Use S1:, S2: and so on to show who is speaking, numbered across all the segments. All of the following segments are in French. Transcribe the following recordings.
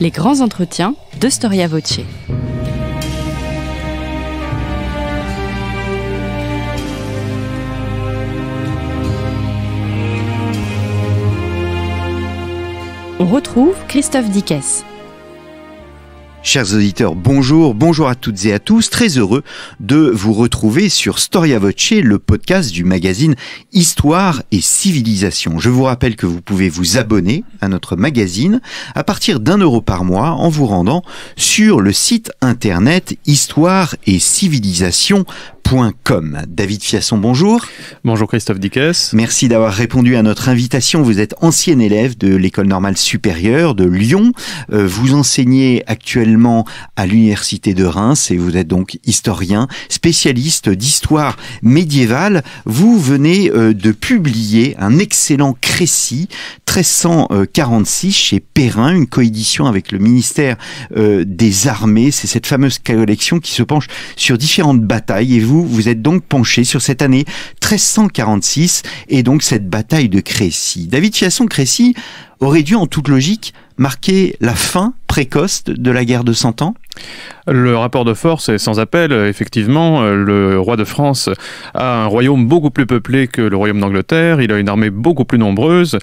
S1: les grands entretiens de Storia Voce. On retrouve Christophe Dickès, Chers auditeurs, bonjour, bonjour à toutes et à tous. Très heureux de vous retrouver sur Storia Voce, le podcast du magazine Histoire et Civilisation. Je vous rappelle que vous pouvez vous abonner à notre magazine à partir d'un euro par mois en vous rendant sur le site internet histoire et civilisation David Fiasson, bonjour. Bonjour Christophe Dickès. Merci d'avoir répondu à notre invitation. Vous êtes ancien élève de l'école normale supérieure de Lyon. Euh, vous enseignez actuellement à l'université de Reims et vous êtes donc historien, spécialiste d'histoire médiévale. Vous venez euh, de publier un excellent Crécy 1346 chez Perrin, une coédition avec le ministère euh, des Armées. C'est cette fameuse collection qui se penche sur différentes batailles et vous vous êtes donc penché sur cette année 1346 et donc cette bataille de Crécy. David Chiasson-Crécy aurait dû en toute logique marquer
S2: la fin précoce de la guerre de Cent Ans le rapport de force est sans appel. Effectivement, le roi de France a un royaume beaucoup plus peuplé que le royaume d'Angleterre. Il a une armée beaucoup plus nombreuse.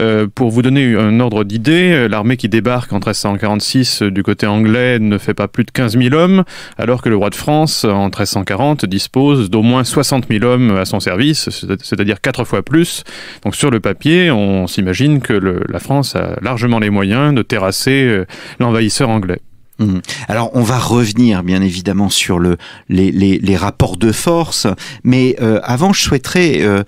S2: Euh, pour vous donner un ordre d'idée, l'armée qui débarque en 1346 du côté anglais ne fait pas plus de 15 000 hommes, alors que le roi de France en 1340 dispose d'au moins 60 000 hommes à son service, c'est-à-dire quatre fois plus. Donc sur le papier, on s'imagine que la France a largement les moyens de terrasser euh, l'envahisseur anglais.
S1: Mhm. Alors on va revenir bien évidemment sur le, les, rapports de force, mais euh, avant je souhaiterais euh,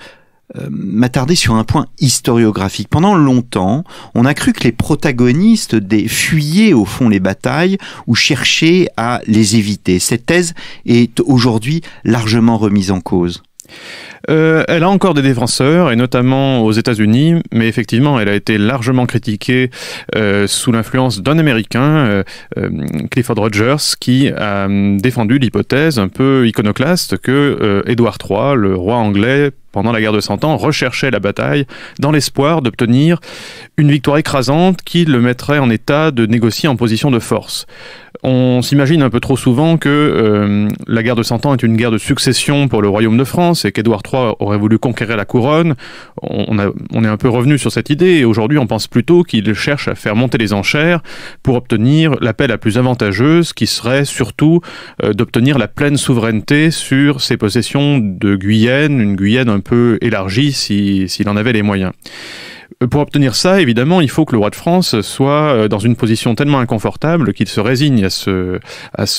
S1: euh, m'attarder sur un point historiographique. Pendant longtemps, on a cru que les protagonistes des fuyaient au fond les batailles ou cherchaient à les éviter. Cette thèse est aujourd'hui largement remise en cause.
S2: Euh, elle a encore des défenseurs, et notamment aux États-Unis, mais effectivement, elle a été largement critiquée euh, sous l'influence d'un Américain, euh, Clifford Rogers, qui a hum, défendu l'hypothèse un peu iconoclaste que Édouard III, le roi anglais, pendant la guerre de Cent Ans, recherchait la bataille dans l'espoir d'obtenir une victoire écrasante qui le mettrait en état de négocier en position de force. On s'imagine un peu trop souvent que euh, la guerre de Cent Ans est une guerre de succession pour le royaume de France et qu'Édouard III aurait voulu conquérir la couronne. On, est un peu revenu sur cette idée et aujourd'hui on pense plutôt qu'il cherche à faire monter les enchères pour obtenir l'appel la plus avantageuse qui serait surtout euh, d'obtenir la pleine souveraineté sur ses possessions de Guyenne, une Guyenne un peu élargie s'il si, en avait les moyens. Euh, pour obtenir ça, évidemment, il faut que le roi de France soit euh, dans une position tellement inconfortable qu'il se résigne à ce,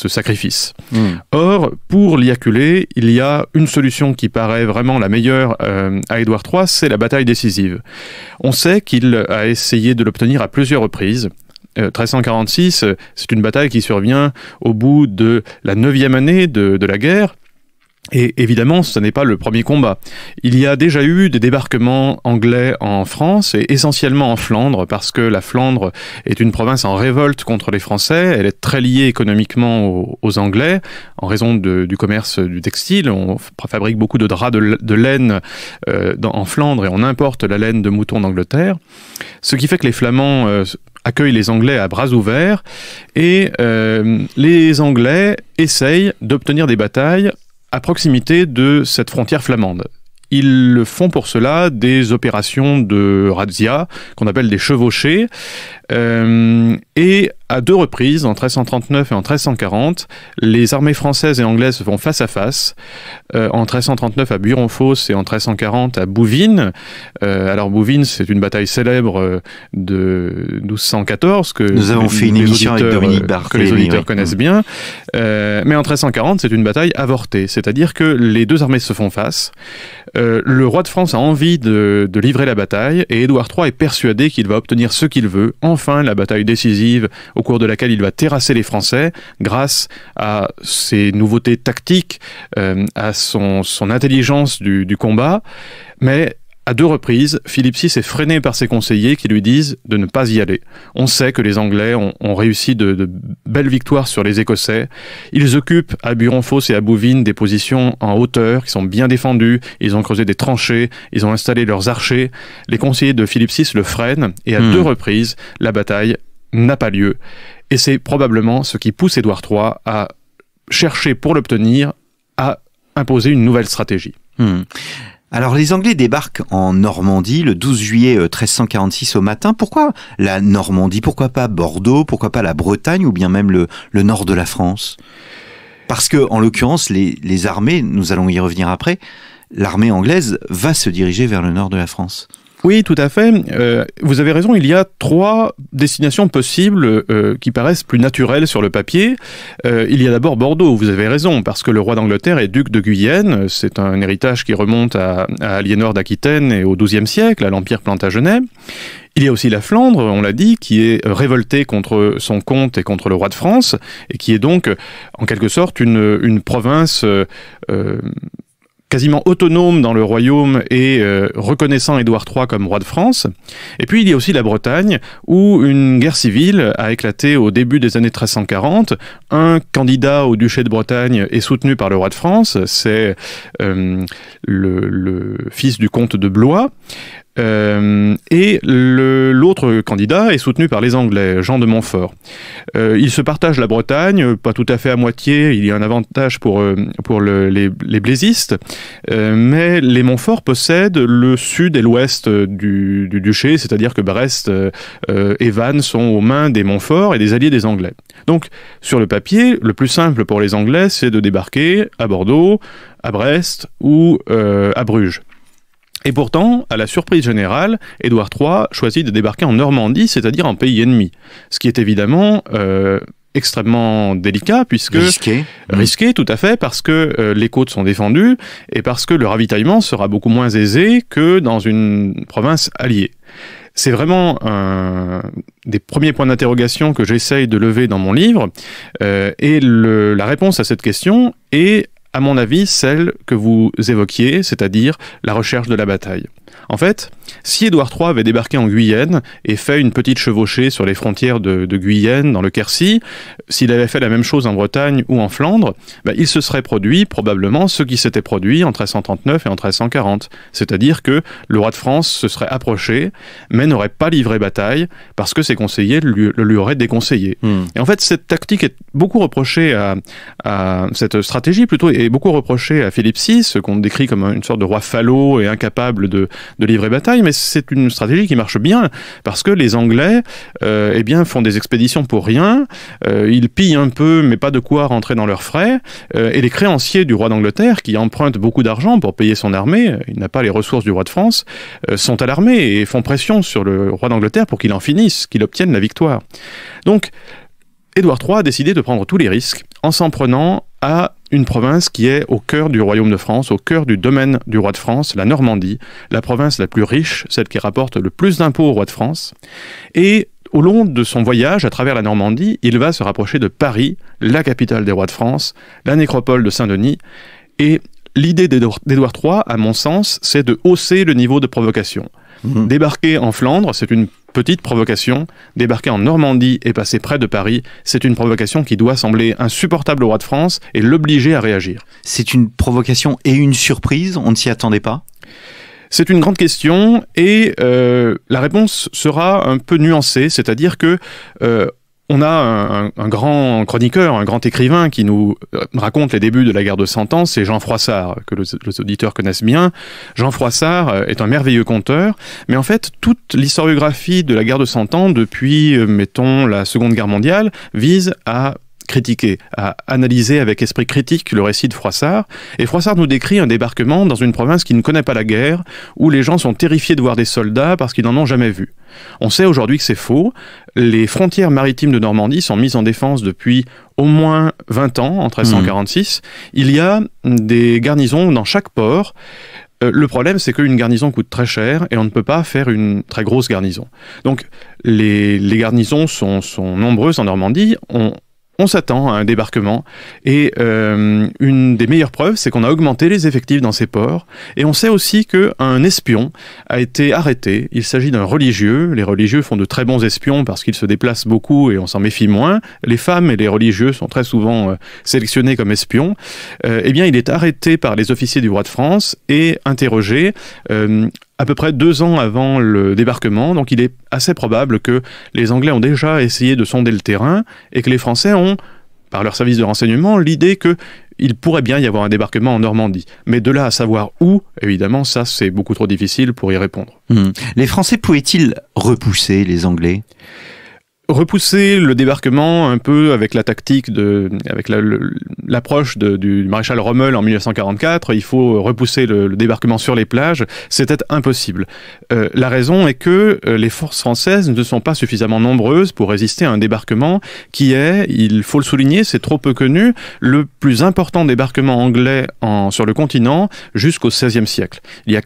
S2: sacrifice. Hmm. Or, pour l'y acculer, il y a une solution qui paraît vraiment la meilleure euh, à Édouard III, c'est la bataille décisive. On sait qu'il a essayé de l'obtenir à plusieurs reprises. 1346, c'est une bataille qui survient au bout de la neuvième année de la guerre. Et évidemment, ce n'est pas le premier combat. Il y a déjà eu des débarquements anglais en France et essentiellement en Flandre parce que la Flandre est une province en révolte contre les Français. Elle est très liée économiquement aux, Anglais en raison du commerce du textile. On fabrique beaucoup de draps de, laine euh, en Flandre et on importe la laine de mouton d'Angleterre. Ce qui fait que les Flamands euh, accueillent les Anglais à bras ouverts et euh, les Anglais essayent d'obtenir des batailles à proximité de cette frontière flamande. Ils font pour cela des opérations de razzia qu'on appelle des chevauchées. Euh, et à deux reprises, en 1339 et en 1340, les armées françaises et anglaises vont face à face. Euh, en 1339 à Buron-Fosse et en 1340 à Bouvines. Euh, alors Bouvines, c'est une bataille célèbre de 1214 que nous avons les, fait une émission avec Dominique que les auditeurs connaissent bien. mais en 1340, c'est une bataille avortée, c'est-à-dire que les deux armées se font face. le roi de France a envie de, de livrer la bataille et Édouard III est persuadé qu'il va obtenir ce qu'il veut en la bataille décisive au cours de laquelle il va terrasser les Français grâce à ses nouveautés tactiques, euh, à son, intelligence du, du combat. Mais à deux reprises, Philippe VI est freiné par ses conseillers qui lui disent de ne pas y aller. On sait que les Anglais ont, réussi de, belles victoires sur les Écossais. Ils occupent à Buronfosse et à Bouvines des positions en hauteur qui sont bien défendues. Ils ont creusé des tranchées, ils ont installé leurs archers. Les conseillers de Philippe VI le freinent et à hmm. deux reprises, la bataille n'a pas lieu. Et c'est probablement ce qui pousse Édouard III à chercher pour l'obtenir à imposer une nouvelle stratégie. Hmm. Alors les Anglais débarquent en
S1: Normandie le 12 juillet 1346 euh, au matin. Pourquoi la Normandie Pourquoi pas Bordeaux Pourquoi pas la Bretagne ou bien même le, nord de la France Parce que en l'occurrence les armées, nous allons y revenir après, l'armée anglaise va se diriger vers le nord de la France.
S2: Oui, tout à fait. Euh, vous avez raison, il y a trois destinations possibles euh, qui paraissent plus naturelles sur le papier. Euh, il y a d'abord Bordeaux, vous avez raison, parce que le roi d'Angleterre est duc de Guyenne. C'est un héritage qui remonte à, Aliénor d'Aquitaine et au XIIe siècle, à l'Empire Plantagenet. Il y a aussi la Flandre, on l'a dit, qui est révoltée contre son comte et contre le roi de France, et qui est donc en quelque sorte une, province quasiment autonome dans le royaume et euh, reconnaissant Édouard III comme roi de France. Et puis il y a aussi la Bretagne, où une guerre civile a éclaté au début des années 1340. Un candidat au duché de Bretagne est soutenu par le roi de France, c'est euh, le, le, fils du comte de Blois. Euh, et l'autre candidat est soutenu par les Anglais, Jean de Montfort. Euh, ils se partagent la Bretagne, pas tout à fait à moitié, il y a un avantage pour, euh, pour les, les, blaisistes, euh, mais les Montfort possèdent le sud et l'ouest du, du, duché, c'est-à-dire que Brest et Vannes sont aux mains des Montfort et des alliés des Anglais. Donc, sur le papier, le plus simple pour les Anglais, c'est de débarquer à Bordeaux, à Brest ou à Bruges. Et pourtant, à la surprise générale, Édouard III choisit de débarquer en Normandie, c'est-à-dire en pays ennemi. Ce qui est évidemment euh, extrêmement délicat, puisque... Risqué. Euh, risqué, tout à fait, parce que euh, les côtes sont défendues et parce que le ravitaillement sera beaucoup moins aisé que dans une province alliée. C'est vraiment un des premiers points d'interrogation que j'essaye de lever dans mon livre. et la réponse à cette question est à mon avis, celle que vous évoquiez, c'est-à-dire la recherche de la bataille. En fait, si Édouard III avait débarqué en Guyenne et fait une petite chevauchée sur les frontières de, Guyenne, dans le Quercy, s'il avait fait la même chose en Bretagne ou en Flandre, bah, il se serait produit probablement ce qui s'était produit en 1339 et en 1340, c'est-à-dire que le roi de France se serait approché, mais n'aurait pas livré bataille parce que ses conseillers lui, le lui auraient déconseillé. Hmm. Et en fait, cette tactique est beaucoup reprochée à, cette stratégie plutôt est beaucoup reprochée à Philippe VI, qu'on décrit comme une sorte de roi falot et incapable de de livrer bataille, mais c'est une stratégie qui marche bien parce que les Anglais, euh, eh bien, font des expéditions pour rien. Euh, ils pillent un peu, mais pas de quoi rentrer dans leurs frais. Euh, et les créanciers du roi d'Angleterre, qui empruntent beaucoup d'argent pour payer son armée, il n'a pas les ressources du roi de France, sont alarmés et font pression sur le roi d'Angleterre pour qu'il en finisse, qu'il obtienne la victoire. Donc, Édouard III a décidé de prendre tous les risques en s'en prenant à une province qui est au cœur du royaume de France, au cœur du domaine du roi de France, la Normandie, la province la plus riche, celle qui rapporte le plus d'impôts au roi de France. Et au long de son voyage à travers la Normandie, il va se rapprocher de Paris, la capitale des rois de France, la nécropole de Saint-Denis. Et l'idée d'Édouard III, à mon sens, c'est de hausser le niveau de provocation. Mhm. Débarquer en Flandre, c'est une petite provocation. Débarquer en Normandie et passer près de Paris, c'est une provocation qui doit sembler insupportable au roi de France et l'obliger à réagir. C'est une provocation et une surprise, on ne s'y attendait pas c'est une grande question et euh, la réponse sera un peu nuancée, c'est-à-dire que euh, on a un, grand chroniqueur, un grand écrivain qui nous euh, raconte les débuts de la guerre de Cent Ans, c'est Jean Froissart, que les auditeurs connaissent bien. Jean Froissart euh, est un merveilleux conteur, mais en fait, toute l'historiographie de la guerre de Cent Ans, depuis, euh, mettons, la Seconde Guerre mondiale, vise à critiquer, à analyser avec esprit critique le récit de Froissart. Et Froissart nous décrit un débarquement dans une province qui ne connaît pas la guerre, où les gens sont terrifiés de voir des soldats parce qu'ils n'en ont jamais vu. On sait aujourd'hui que c'est faux. Les frontières maritimes de Normandie sont mises en défense depuis au moins 20 ans, en 1346. Il y a des garnisons dans chaque port. Euh, le problème, c'est qu'une garnison coûte très cher et on ne peut pas faire une très grosse garnison. Donc, les, garnisons sont, sont nombreuses en Normandie. On, on s'attend à un débarquement. Et euh, une des meilleures preuves, c'est qu'on a augmenté les effectifs dans ces ports. Et on sait aussi qu'un espion a été arrêté. Il s'agit d'un religieux. Les religieux font de très bons espions parce qu'ils se déplacent beaucoup et on s'en méfie moins. Les femmes et les religieux sont très souvent euh, sélectionnés comme espions. Euh, eh bien, il est arrêté par les officiers du roi de France et interrogé à peu près deux ans avant le débarquement, donc il est assez probable que les Anglais ont déjà essayé de sonder le terrain et que les Français ont, par leur service de renseignement, l'idée que il pourrait bien y avoir un débarquement en Normandie. Mais de là à savoir où, évidemment, ça c'est beaucoup trop difficile pour y répondre. Hmm. Les Français pouvaient-ils repousser les Anglais repousser le débarquement un peu avec la tactique de, avec l'approche du maréchal Rommel en 1944. Il faut repousser le, débarquement sur les plages. C'était impossible. Euh, la raison est que euh, les forces françaises ne sont pas suffisamment nombreuses pour résister à un débarquement qui est, il faut le souligner, c'est trop peu connu, le plus important débarquement anglais en, sur le continent jusqu'au XVIe siècle. Il a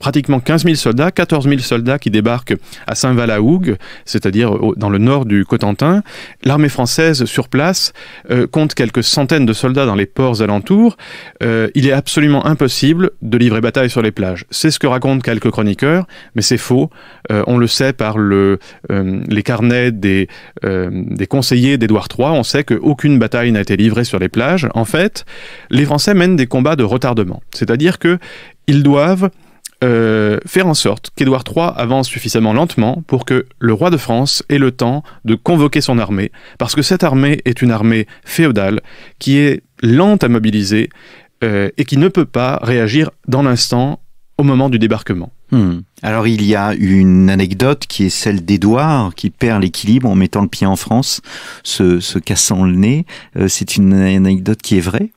S2: pratiquement 15 000 soldats, 14 000 soldats qui débarquent à saint val c'est-à-dire dans le nord du Cotentin. L'armée française sur place euh, compte quelques centaines de soldats dans les ports alentours. Euh, il est absolument impossible de livrer bataille sur les plages. C'est ce que racontent quelques chroniqueurs, mais c'est faux. Euh, on le sait par les carnets des, conseillers d'Édouard III. On sait qu'aucune bataille n'a été livrée sur les plages. En fait, les Français mènent des combats de retardement, c'est-à-dire que doivent euh, faire en sorte qu'Édouard III avance suffisamment lentement pour que le roi de France ait le temps de convoquer son armée, parce que cette armée est une armée féodale qui est lente à mobiliser euh, et qui ne peut pas réagir dans l'instant au moment du débarquement.
S1: Hmm. Alors il y a une anecdote qui est celle d'Édouard qui perd l'équilibre en mettant le pied en France, se, cassant le nez. Euh, c'est une anecdote qui est vraie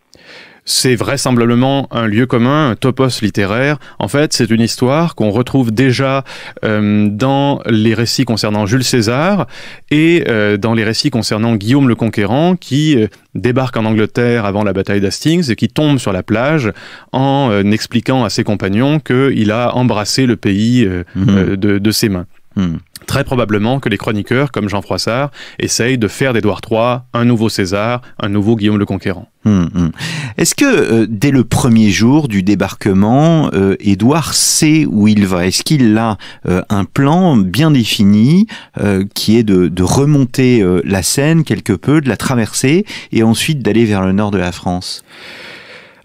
S2: c'est vraisemblablement un lieu commun, un topos littéraire. En fait, c'est une histoire qu'on retrouve déjà euh, dans les récits concernant Jules César et euh, dans les récits concernant Guillaume le Conquérant qui euh, débarque en Angleterre avant la bataille d'Hastings et qui tombe sur la plage en expliquant à ses compagnons qu'il a embrassé le pays mhm. de, ses mains. Mhm. Très probablement que les chroniqueurs, comme Jean Froissart, essayent de faire d'Édouard III un nouveau César, un nouveau Guillaume le Conquérant.
S1: Hmm, hmm. Est-ce que euh, dès le premier jour du débarquement, euh, Édouard sait où il va Est-ce qu'il a euh, un plan bien défini qui est de remonter
S2: la Seine quelque peu, de la traverser et ensuite d'aller vers le nord de la France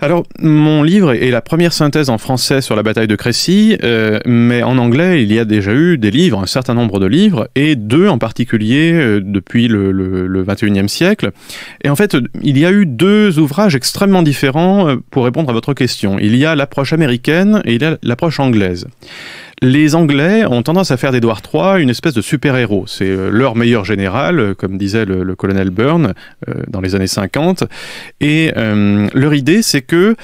S2: alors, mon livre est la première synthèse en français sur la bataille de Crécy, euh, mais en anglais, il y a déjà eu des livres, un certain nombre de livres, et deux en particulier euh, depuis le, le, 21e siècle. Et en fait, il y a eu deux ouvrages extrêmement différents euh, pour répondre à votre question. Il y a l'approche américaine et il y a l'approche anglaise. Les Anglais ont tendance à faire d'Édouard III une espèce de super-héros. C'est euh, leur meilleur général, euh, comme disait le, colonel Byrne euh, dans les années 50. Et leur idée, c'est que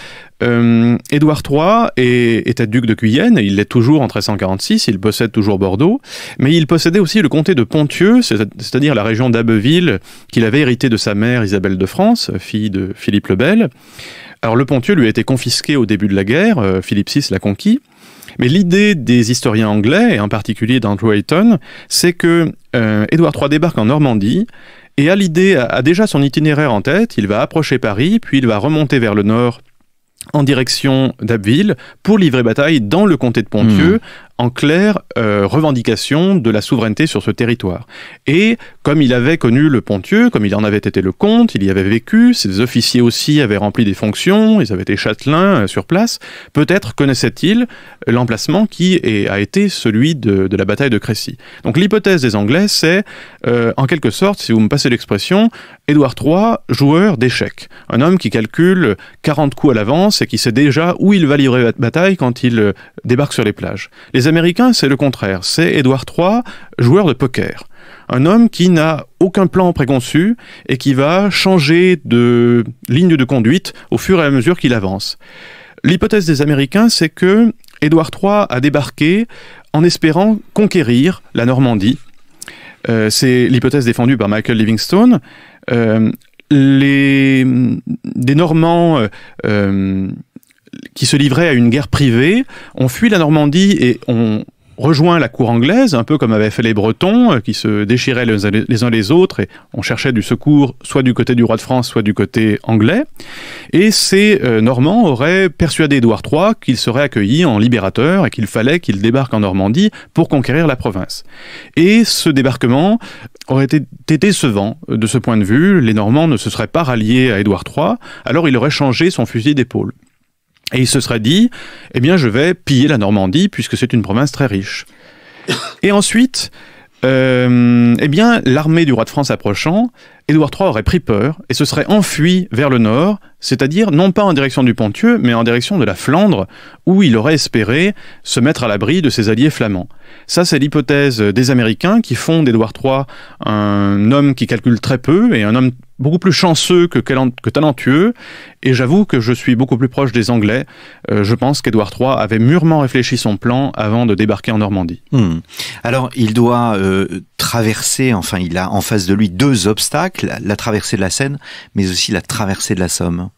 S2: Édouard III était duc de Guyenne, il l'est toujours en 1346, il possède toujours Bordeaux, mais il possédait aussi le comté de Ponthieu, c'est-à-dire la région d'Abbeville qu'il avait hérité de sa mère Isabelle de France, fille de Philippe le Bel. Alors le Ponthieu lui a été confisqué au début de la guerre, Philippe VI l'a conquis, mais l'idée des historiens anglais, et en particulier d'Andrew Hayton, c'est que euh, Édouard III débarque en Normandie, et à l'idée, a déjà son itinéraire en tête, il va approcher Paris, puis il va remonter vers le nord en direction d'Abbeville pour livrer bataille dans le comté de Ponthieu, hmm en clair euh, revendication de la souveraineté sur ce territoire. Et comme il avait connu le Pontieux, comme il en avait été le comte, il y avait vécu, ses officiers aussi avaient rempli des fonctions, ils avaient été châtelains euh, sur place, peut-être connaissait-il l'emplacement qui est, a été celui de, la bataille de Crécy. Donc l'hypothèse des Anglais, c'est euh, en quelque sorte, si vous me passez l'expression, Édouard III, joueur d'échecs. Un homme qui calcule 40 coups à l'avance et qui sait déjà où il va livrer la bataille quand il débarque sur les plages les Américains, c'est le contraire. C'est Édouard III, joueur de poker. Un homme qui n'a aucun plan préconçu et qui va changer de ligne de conduite au fur et à mesure qu'il avance. L'hypothèse des Américains, c'est que Édouard III a débarqué en espérant conquérir la Normandie. Euh, c'est l'hypothèse défendue par Michael Livingstone. Euh, les, des Normands euh, qui se livraient à une guerre privée, On fui la Normandie et on rejoint la cour anglaise, un peu comme avaient fait les Bretons, euh, qui se déchiraient les uns les autres, et on cherchait du secours soit du côté du roi de France, soit du côté anglais. Et ces euh, Normands auraient persuadé Édouard III qu'il serait accueilli en libérateur et qu'il fallait qu'il débarque en Normandie pour conquérir la province. Et ce débarquement aurait été décevant de ce point de vue. Les Normands ne se seraient pas ralliés à Édouard III, alors il aurait changé son fusil d'épaule. Et il se serait dit, eh bien, je vais piller la Normandie puisque c'est une province très riche. Et ensuite, euh, eh bien, l'armée du roi de France approchant, Édouard III aurait pris peur et se serait enfui vers le nord, c'est-à-dire non pas en direction du Pontieu, mais en direction de la Flandre, où il aurait espéré se mettre à l'abri de ses alliés flamands. Ça, c'est l'hypothèse des Américains qui font d'Édouard III un homme qui calcule très peu et un homme beaucoup plus chanceux que, talentueux, et j'avoue que je suis beaucoup plus proche des Anglais. Euh, je pense qu'Édouard III avait mûrement réfléchi son plan avant de débarquer en Normandie. Hmm. Alors, il doit euh, traverser, enfin, il a en face de lui deux obstacles, la traversée de la Seine, mais aussi la traversée de la Somme.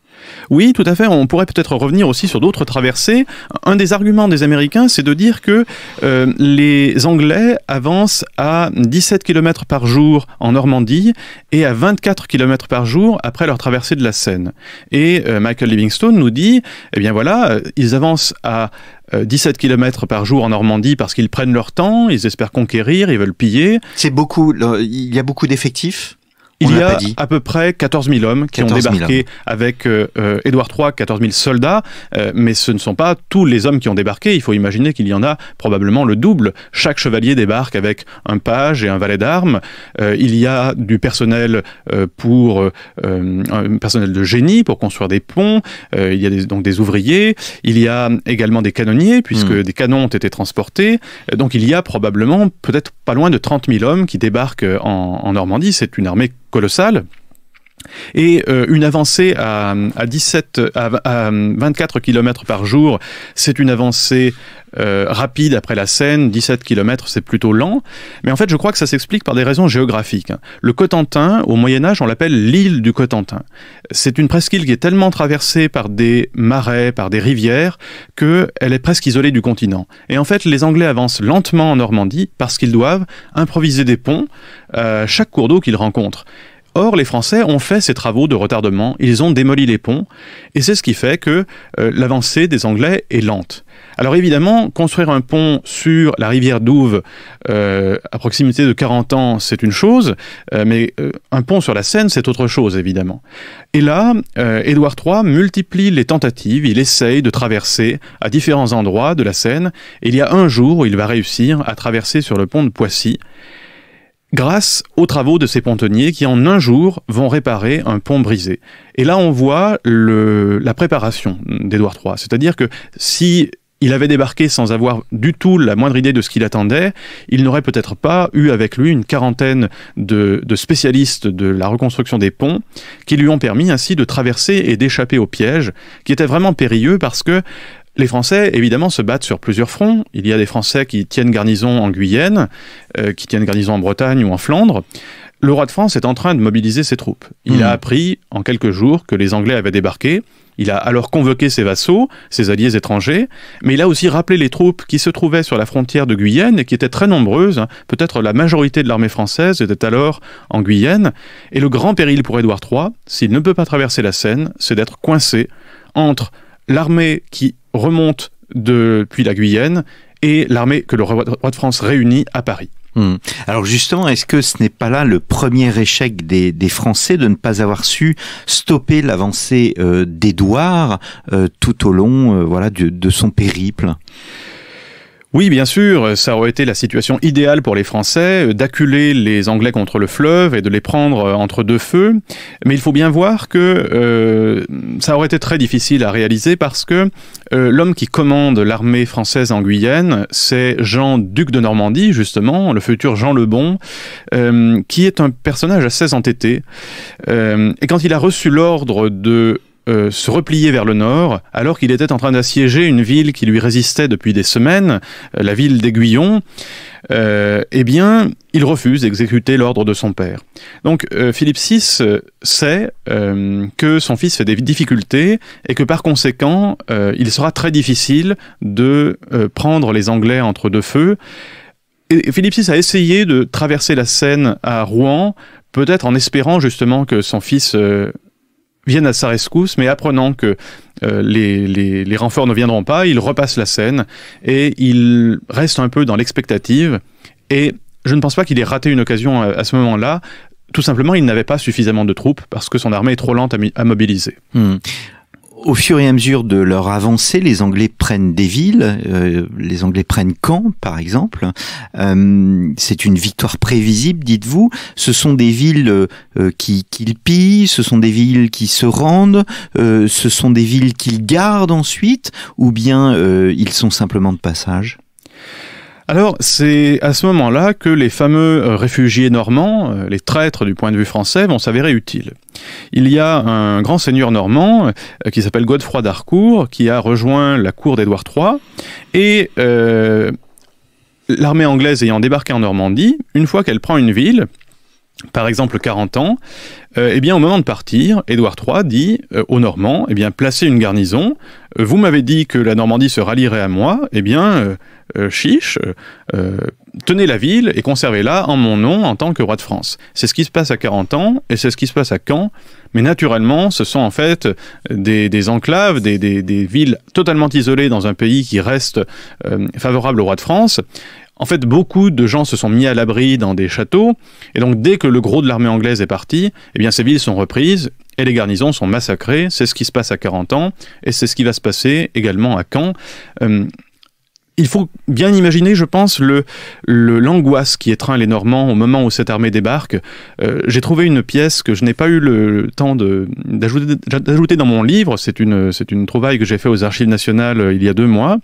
S2: Oui, tout à fait. On pourrait peut-être revenir aussi sur d'autres traversées. Un des arguments des Américains, c'est de dire que euh, les Anglais avancent à 17 km par jour en Normandie et à 24 km par jour après leur traversée de la Seine. Et euh, Michael Livingstone nous dit, eh bien voilà, euh, ils avancent à 17 km par jour en Normandie parce qu'ils prennent leur temps, ils espèrent conquérir, ils veulent piller. C'est beaucoup, il y a beaucoup d'effectifs il y a à peu près 14 000 hommes qui ont débarqué avec avec euh, euh, Édouard III, 14 000 soldats, euh, mais ce ne sont pas tous les hommes qui ont débarqué. Il faut imaginer qu'il y en a probablement le double. Chaque chevalier débarque avec un page et un valet d'armes. il y a du personnel pour un personnel de génie pour construire des ponts. il y a des, donc des ouvriers. Il y a également des canonniers puisque hmm. des canons ont été transportés. Donc il y a probablement peut-être pas loin de 30 000 hommes qui débarquent en, en Normandie. C'est une armée Colossal et euh, une avancée à, 17, à, 24 km par jour, c'est une avancée euh, rapide après la Seine, 17 km c'est plutôt lent, mais en fait je crois que ça s'explique par des raisons géographiques. Hein. Le Cotentin, au Moyen Âge on l'appelle l'île du Cotentin. C'est une presqu'île qui est tellement traversée par des marais, par des rivières, qu'elle est presque isolée du continent. Et en fait les Anglais avancent lentement en Normandie parce qu'ils doivent improviser des ponts à euh, chaque cours d'eau qu'ils rencontrent. Or, les Français ont fait ces travaux de retardement, ils ont démoli les ponts, et c'est ce qui fait que euh, l'avancée des Anglais est lente. Alors évidemment, construire un pont sur la rivière Douve euh, à proximité de 40 ans, c'est une chose, euh, mais un pont sur la Seine, c'est autre chose, évidemment. Et là, Édouard III multiplie les tentatives, il essaye de traverser à différents endroits de la Seine, et il y a un jour où il va réussir à traverser sur le pont de Poissy grâce aux travaux de ces pontonniers qui en un jour vont réparer un pont brisé. Et là on voit le, la préparation d'Édouard III, c'est-à-dire que si il avait débarqué sans avoir du tout la moindre idée de ce qu'il attendait. Il n'aurait peut-être pas eu avec lui une quarantaine de, de, spécialistes de la reconstruction des ponts qui lui ont permis ainsi de traverser et d'échapper au piège, qui était vraiment périlleux parce que les Français, évidemment, se battent sur plusieurs fronts. Il y a des Français qui tiennent garnison en Guyenne, euh, qui tiennent garnison en Bretagne ou en Flandre. Le roi de France est en train de mobiliser ses troupes. Il a hmm. appris en quelques jours que les Anglais avaient débarqué. Il a alors convoqué ses vassaux, ses alliés étrangers, mais il a aussi rappelé les troupes qui se trouvaient sur la frontière de Guyenne et qui étaient très nombreuses. Peut-être la majorité de l'armée française était alors en Guyenne. Et le grand péril pour Édouard III, s'il ne peut pas traverser la Seine, c'est d'être coincé entre l'armée qui remonte depuis la Guyenne et l'armée que le roi de France réunit à Paris. Hmm. Alors justement, est-ce que ce n'est pas là le premier échec
S1: des, Français de ne pas avoir su stopper l'avancée euh, d'Edouard euh, tout au long euh, voilà, de son périple
S2: oui, bien sûr, ça aurait été la situation idéale pour les Français, euh, d'acculer les Anglais contre le fleuve et de les prendre euh, entre deux feux. Mais il faut bien voir que euh, ça aurait été très difficile à réaliser parce que l'homme qui commande l'armée française en Guyenne, c'est Jean, duc de Normandie, justement, le futur Jean le Bon, qui est un personnage assez entêté. et quand il a reçu l'ordre de euh, se replier vers le nord, alors qu'il était en train d'assiéger une ville qui lui résistait depuis des semaines, euh, la ville d'Aiguillon, euh, eh bien, il refuse d'exécuter l'ordre de son père. Donc, euh, Philippe VI sait que son fils fait des difficultés et que par conséquent, il sera très difficile de prendre les Anglais entre deux feux. Et Philippe VI a essayé de traverser la Seine à Rouen, peut-être en espérant justement que son fils viennent à sa rescousse, mais apprenant que euh, les, renforts ne viendront pas, il repasse la scène et il reste un peu dans l'expectative. Et je ne pense pas qu'il ait raté une occasion à, ce moment-là. Tout simplement, il n'avait pas suffisamment de troupes parce que son armée est trop lente à, mobiliser. Hmm au fur
S1: et à mesure de leur avancée, les Anglais prennent des villes, euh, les Anglais prennent Caen, par exemple. Euh, c'est une victoire prévisible, dites-vous. Ce sont des villes euh, qui qu'ils pillent, ce sont des villes qui se rendent, ce sont des villes
S2: qu'ils gardent ensuite, ou bien ils sont simplement de passage alors, c'est à ce moment-là que les fameux euh, réfugiés normands, euh, les traîtres du point de vue français, vont s'avérer utiles. Il y a un grand seigneur normand euh, qui s'appelle Godefroy d'Harcourt, qui a rejoint la cour d'Édouard III, et l'armée anglaise ayant débarqué en Normandie, une fois qu'elle prend une ville, par exemple 40 ans, euh, eh bien au moment de partir, Édouard III dit euh, aux Normands, eh bien placez une garnison. Euh, vous m'avez dit que la Normandie se rallierait à moi, eh bien euh, chiche, tenez la ville et conservez-la en mon nom en tant que roi de France. C'est ce qui se passe à 40 ans et c'est ce qui se passe à Caen. Mais naturellement, ce sont en fait des, enclaves, des, des, villes totalement isolées dans un pays qui reste favorable au roi de France. En fait, beaucoup de gens se sont mis à l'abri dans des châteaux, et donc dès que le gros de l'armée anglaise est parti, eh bien ces villes sont reprises et les garnisons sont massacrées. C'est ce qui se passe à 40 ans, et c'est ce qui va se passer également à Caen. Euh, il faut bien imaginer, je pense, le l'angoisse qui étreint les Normands au moment où cette armée débarque. Euh, j'ai trouvé une pièce que je n'ai pas eu le temps d'ajouter dans mon livre. C'est une, une trouvaille que j'ai faite aux Archives nationales euh, il y a deux mois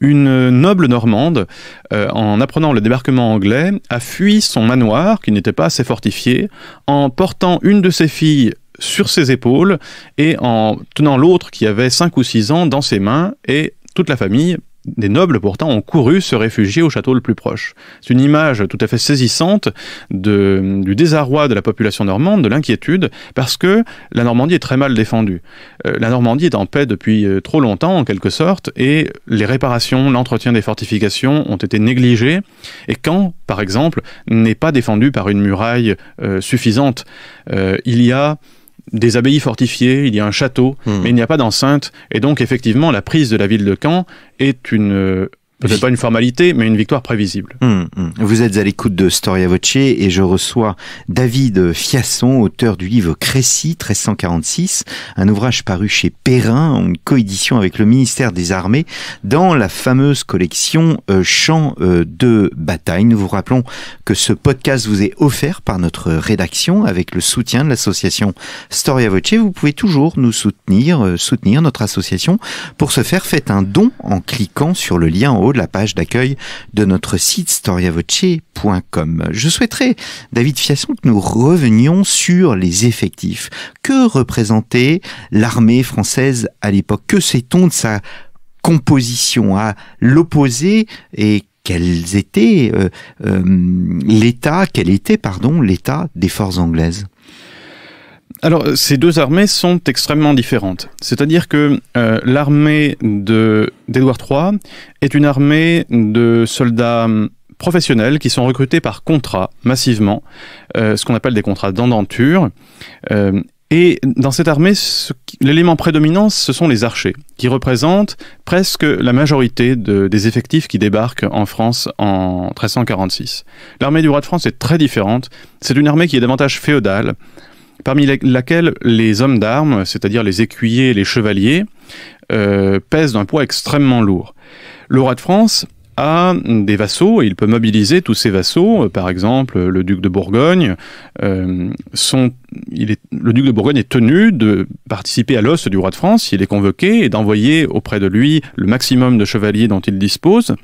S2: une noble normande, euh, en apprenant le débarquement anglais, a fui son manoir, qui n'était pas assez fortifié, en portant une de ses filles sur ses épaules et en tenant l'autre qui avait 5 ou 6 ans dans ses mains et toute la famille des nobles pourtant ont couru se réfugier au château le plus proche. C'est une image tout à fait saisissante du désarroi de la population normande, de l'inquiétude, parce que la Normandie est très mal défendue. Euh, la Normandie est en paix depuis euh, trop longtemps, en quelque sorte, et les réparations, l'entretien des fortifications ont été négligés, et quand, par exemple, n'est pas défendu par une muraille euh, suffisante, il y a des abbayes fortifiées, il y a un château, hmm. mais il n'y a pas d'enceinte. Et donc, effectivement, la prise de la ville de Caen est une euh, Peut-être pas une formalité, mais une victoire prévisible.
S1: Hmm, hmm. Vous êtes à l'écoute de Storia Voce et je reçois David Fiasson, auteur du livre Crécy 1346, un ouvrage paru chez Perrin en coédition avec le ministère des Armées dans la fameuse collection euh, Champs euh, de bataille. Nous vous rappelons que ce podcast vous est offert par notre rédaction avec le soutien de l'association Storia Voce. Vous pouvez toujours nous soutenir, euh, soutenir notre association. Pour ce faire, faites un don en cliquant sur le lien en haut de la page d'accueil de notre site storiavoce.com. Je souhaiterais, David Fiasson, que nous revenions sur les effectifs. Que représentait l'armée française à l'époque Que sait-on de sa composition à l'opposé et quels étaient euh, euh, l'état, quel était pardon l'état des forces
S2: anglaises alors, ces deux armées sont extrêmement différentes. C'est-à-dire que euh, l'armée d'Édouard III est une armée de soldats hum, professionnels qui sont recrutés par contrat massivement, euh, ce qu'on appelle des contrats d'endenture. Euh, et dans cette armée, l'élément prédominant, ce sont les archers, qui représentent presque la majorité des effectifs qui débarquent en France en 1346. L'armée du roi de France est très différente. C'est une armée qui est davantage féodale, parmi laquelle les hommes d'armes, c'est-à-dire les écuyers et les chevaliers, euh, pèsent d'un poids extrêmement lourd. Le roi de France a des vassaux et il peut mobiliser tous ses vassaux. Euh, par exemple, le duc de Bourgogne, euh, est, le duc de Bourgogne est tenu de participer à l'os du roi de France, il est convoqué, et d'envoyer auprès de lui le maximum de chevaliers dont il dispose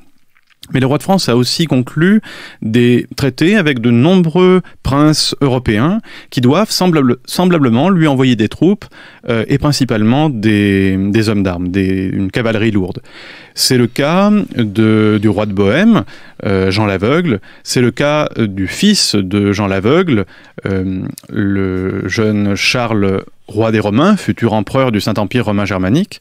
S2: mais le roi de France a aussi conclu des traités avec de nombreux princes européens qui doivent semblablement lui envoyer des troupes euh, et principalement des, hommes d'armes, une cavalerie lourde. C'est le cas du roi de Bohême, euh, Jean l'Aveugle. C'est le cas euh, du fils de Jean l'Aveugle, le jeune Charles, roi des Romains, futur empereur du Saint-Empire romain germanique.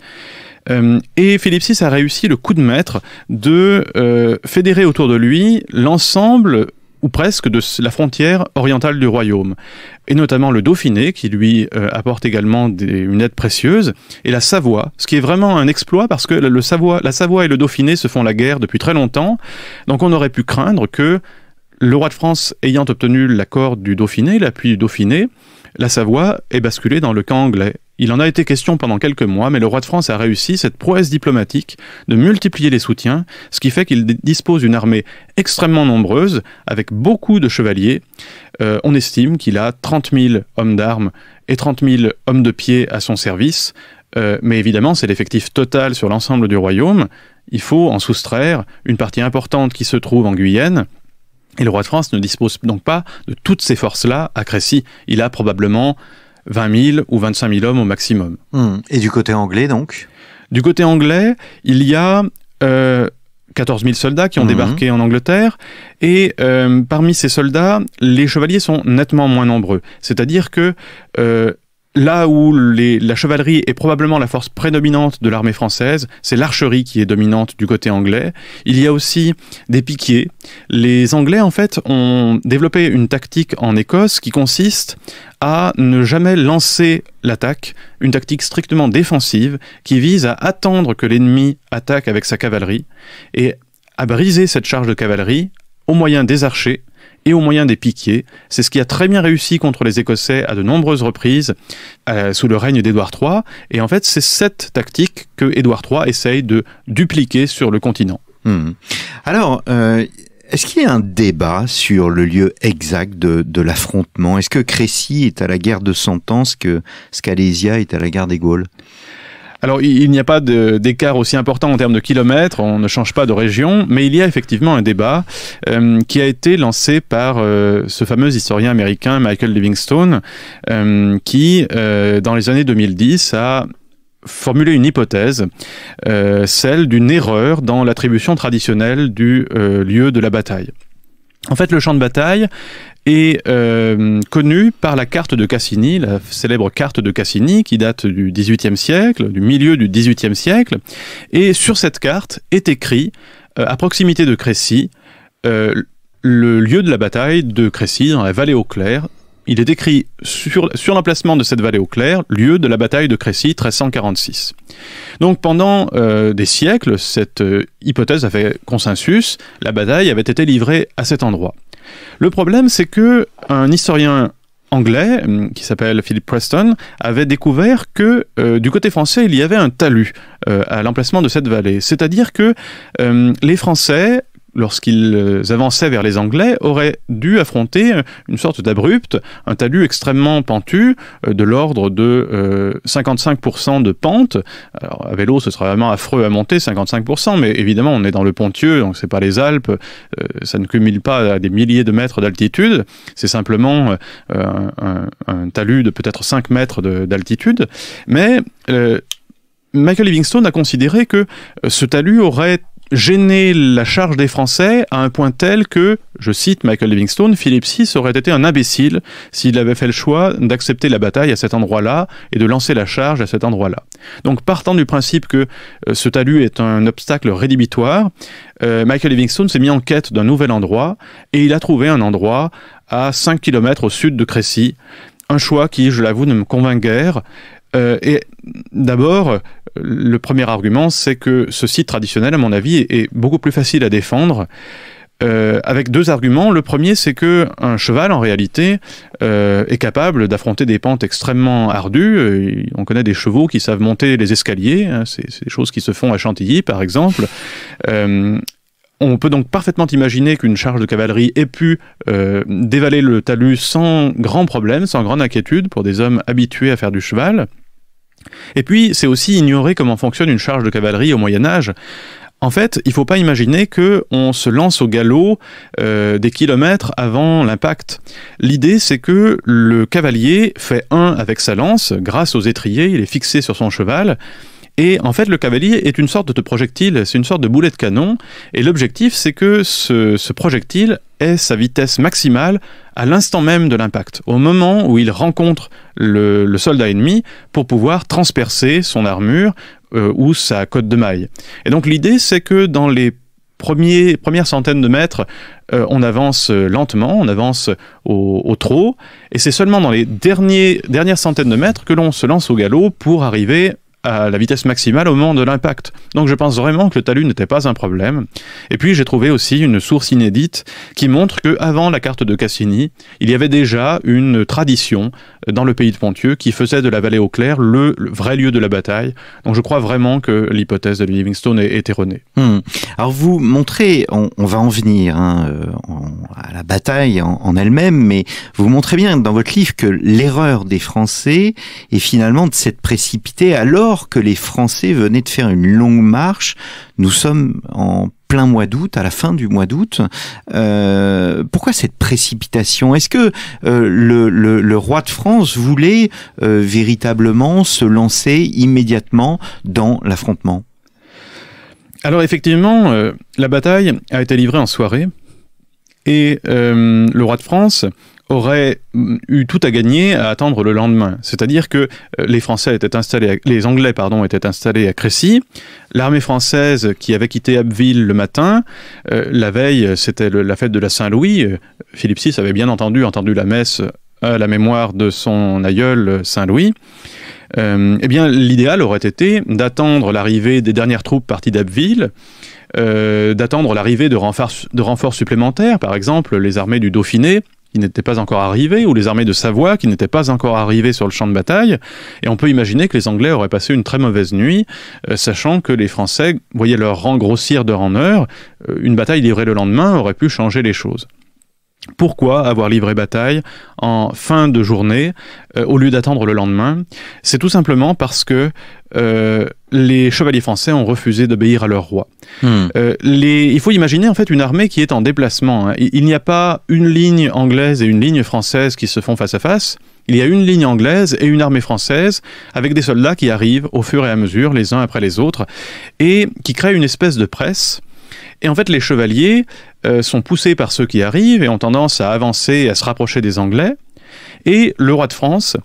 S2: Euh, et Philippe VI a réussi le coup de maître de euh, fédérer autour de lui l'ensemble ou presque de la frontière orientale du royaume, et notamment le Dauphiné, qui lui euh, apporte également une aide précieuse, et la Savoie, ce qui est vraiment un exploit parce que le Savoie, la Savoie et le Dauphiné se font la guerre depuis très longtemps, donc on aurait pu craindre que le roi de France ayant obtenu l'accord du Dauphiné, l'appui du Dauphiné, la Savoie ait basculé dans le camp anglais. Il en a été question pendant quelques mois, mais le roi de France a réussi cette prouesse diplomatique de multiplier les soutiens, ce qui fait qu'il dispose d'une armée extrêmement nombreuse, avec beaucoup de chevaliers. Euh, on estime qu'il a 30 000 hommes d'armes et 30 000 hommes de pied à son service, euh, mais évidemment c'est l'effectif total sur l'ensemble du royaume. Il faut en soustraire une partie importante qui se trouve en Guyenne, et le roi de France ne dispose donc pas de toutes ces forces-là à Crécy. Il a probablement 20 000 ou 25 000 hommes au maximum. Hmm. Et du côté anglais, donc Du côté anglais, il y a... 14 euh, 000 soldats qui ont hmm. débarqué en Angleterre. Et euh, parmi ces soldats, les chevaliers sont nettement moins nombreux. C'est-à-dire que euh, là où la chevalerie est probablement la force prédominante de l'armée française, c'est l'archerie qui est dominante du côté anglais. Il y a aussi des piquiers. Les Anglais, en fait, ont développé une tactique en Écosse qui consiste à ne jamais lancer l'attaque, une tactique strictement défensive qui vise à attendre que l'ennemi attaque avec sa cavalerie et à briser cette charge de cavalerie au moyen des archers et au moyen des piquiers. C'est ce qui a très bien réussi contre les Écossais à de nombreuses reprises euh, sous le règne d'Édouard III. Et en fait, c'est cette tactique que Édouard III essaye de dupliquer sur le continent. Hmm. Alors,
S1: euh, est-ce qu'il y a un débat sur le lieu exact de, l'affrontement Est-ce que
S2: Crécy est à la guerre de Cent Ans, que Scalésia est à la guerre des Gaules alors il n'y a pas d'écart aussi important en termes de kilomètres, on ne change pas de région, mais il y a effectivement un débat euh, qui a été lancé par euh, ce fameux historien américain Michael Livingstone, euh, qui dans les années 2010 a formulé une hypothèse, celle d'une erreur dans l'attribution traditionnelle du lieu de la bataille. En fait, le champ de bataille est euh, connu par la carte de Cassini, la célèbre carte de Cassini qui date du XVIIIe siècle, du milieu du XVIIIe siècle. Et sur cette carte est écrit, euh, à proximité de Crécy, euh, le lieu de la bataille de Crécy, dans la vallée au clair, il est décrit sur, l'emplacement de cette vallée au clair, lieu de la bataille de Crécy 1346. Donc pendant euh, des siècles, cette euh, hypothèse avait consensus, la bataille avait été livrée à cet endroit. Le problème, c'est que un historien anglais, euh, qui s'appelle Philip Preston, avait découvert que du côté français, il y avait un talus à l'emplacement de cette vallée. C'est-à-dire que les Français lorsqu'ils euh, avançaient vers les Anglais, auraient dû affronter euh, une sorte d'abrupte, un talus extrêmement pentu, euh, de l'ordre de 55% de pente. Alors, à vélo, ce serait vraiment affreux à monter, 55%, mais évidemment, on est dans le Pontieux, donc c'est pas les Alpes, ça ne cumule pas à des milliers de mètres d'altitude, c'est simplement un, talus de peut-être 5 mètres d'altitude. Mais Michael Livingstone a considéré que ce talus aurait gêner la charge des Français à un point tel que, je cite Michael Livingstone, Philippe VI aurait été un imbécile s'il avait fait le choix d'accepter la bataille à cet endroit-là et de lancer la charge à cet endroit-là. Donc partant du principe que euh, ce talus est un obstacle rédhibitoire, euh, Michael Livingstone s'est mis en quête d'un nouvel endroit et il a trouvé un endroit à 5 km au sud de Crécy, un choix qui, je l'avoue, ne me convainc guère. Euh, et d'abord, le premier argument, c'est que ce site traditionnel, à mon avis, est, beaucoup plus facile à défendre. Euh, avec deux arguments. Le premier, c'est que un cheval, en réalité, euh, est capable d'affronter des pentes extrêmement ardues. Euh, on connaît des chevaux qui savent monter les escaliers. Hein, c'est des choses qui se font à Chantilly, par exemple. on peut donc parfaitement imaginer qu'une charge de cavalerie ait pu dévaler le talus sans grand problème, sans grande inquiétude pour des hommes habitués à faire du cheval. Et puis, c'est aussi ignorer comment fonctionne une charge de cavalerie au Moyen Âge. En fait, il ne faut pas imaginer que on se lance au galop euh, des kilomètres avant l'impact. L'idée, c'est que le cavalier fait un avec sa lance, grâce aux étriers, il est fixé sur son cheval, et en fait, le cavalier est une sorte de projectile, c'est une sorte de boulet de canon. Et l'objectif, c'est que ce, projectile ait sa vitesse maximale à l'instant même de l'impact, au moment où il rencontre le, soldat ennemi pour pouvoir transpercer son armure euh, ou sa côte de maille. Et donc l'idée, c'est que dans les premiers, premières centaines de mètres, euh, on avance euh, lentement, on avance au, au trot, et c'est seulement dans les derniers, dernières centaines de mètres que l'on se lance au galop pour arriver à la vitesse maximale au moment de l'impact. Donc je pense vraiment que le talus n'était pas un problème. Et puis j'ai trouvé aussi une source inédite qui montre que avant la carte de Cassini, il y avait déjà une tradition dans le pays de Ponthieu qui faisait de la vallée au clair le, vrai lieu de la bataille. Donc je crois vraiment que l'hypothèse de Livingstone est, erronée.
S1: Hmm. Alors vous montrez, on, va en venir hein, euh, à la bataille en, en elle-même, mais vous montrez bien dans votre livre que l'erreur des Français est finalement de s'être précipité alors que les Français venaient de faire une longue marche. Nous sommes en plein mois d'août, à la fin du mois d'août. Euh, pourquoi cette précipitation Est-ce que euh, le, roi de France voulait euh, véritablement se lancer immédiatement dans l'affrontement
S2: Alors effectivement, la bataille a été livrée en soirée et le roi de France aurait mm, eu tout à gagner à attendre le lendemain. C'est-à-dire que euh, les Français étaient installés, les Anglais pardon, étaient installés à Crécy. L'armée française qui avait quitté Abbeville le matin, euh, la veille c'était la fête de la Saint-Louis. Euh, Philippe VI avait bien entendu entendu la messe à la mémoire de son aïeul Saint-Louis. eh bien, l'idéal aurait été d'attendre l'arrivée des dernières troupes parties d'Abbeville, d'attendre l'arrivée de de renforts supplémentaires, par exemple les armées du Dauphiné, qui n'étaient pas encore arrivés, ou les armées de Savoie qui n'étaient pas encore arrivées sur le champ de bataille. Et on peut imaginer que les Anglais auraient passé une très mauvaise nuit, euh, sachant que les Français voyaient leur rang grossir d'heure en heure. Euh, une bataille livrée le lendemain aurait pu changer les choses. Pourquoi avoir livré bataille en fin de journée euh, au lieu d'attendre le lendemain C'est tout simplement parce que euh, les chevaliers français ont refusé d'obéir à leur roi. Hmm. Euh, il faut imaginer en fait une armée qui est en déplacement. Hein. Il n'y a pas une ligne anglaise et une ligne française qui se font face à face. Il y a une ligne anglaise et une armée française avec des soldats qui arrivent au fur et à mesure, les uns après les autres, et qui créent une espèce de presse. Et en fait, les chevaliers euh, sont poussés par ceux qui arrivent et ont tendance à avancer et à se rapprocher des Anglais. Et le roi de France,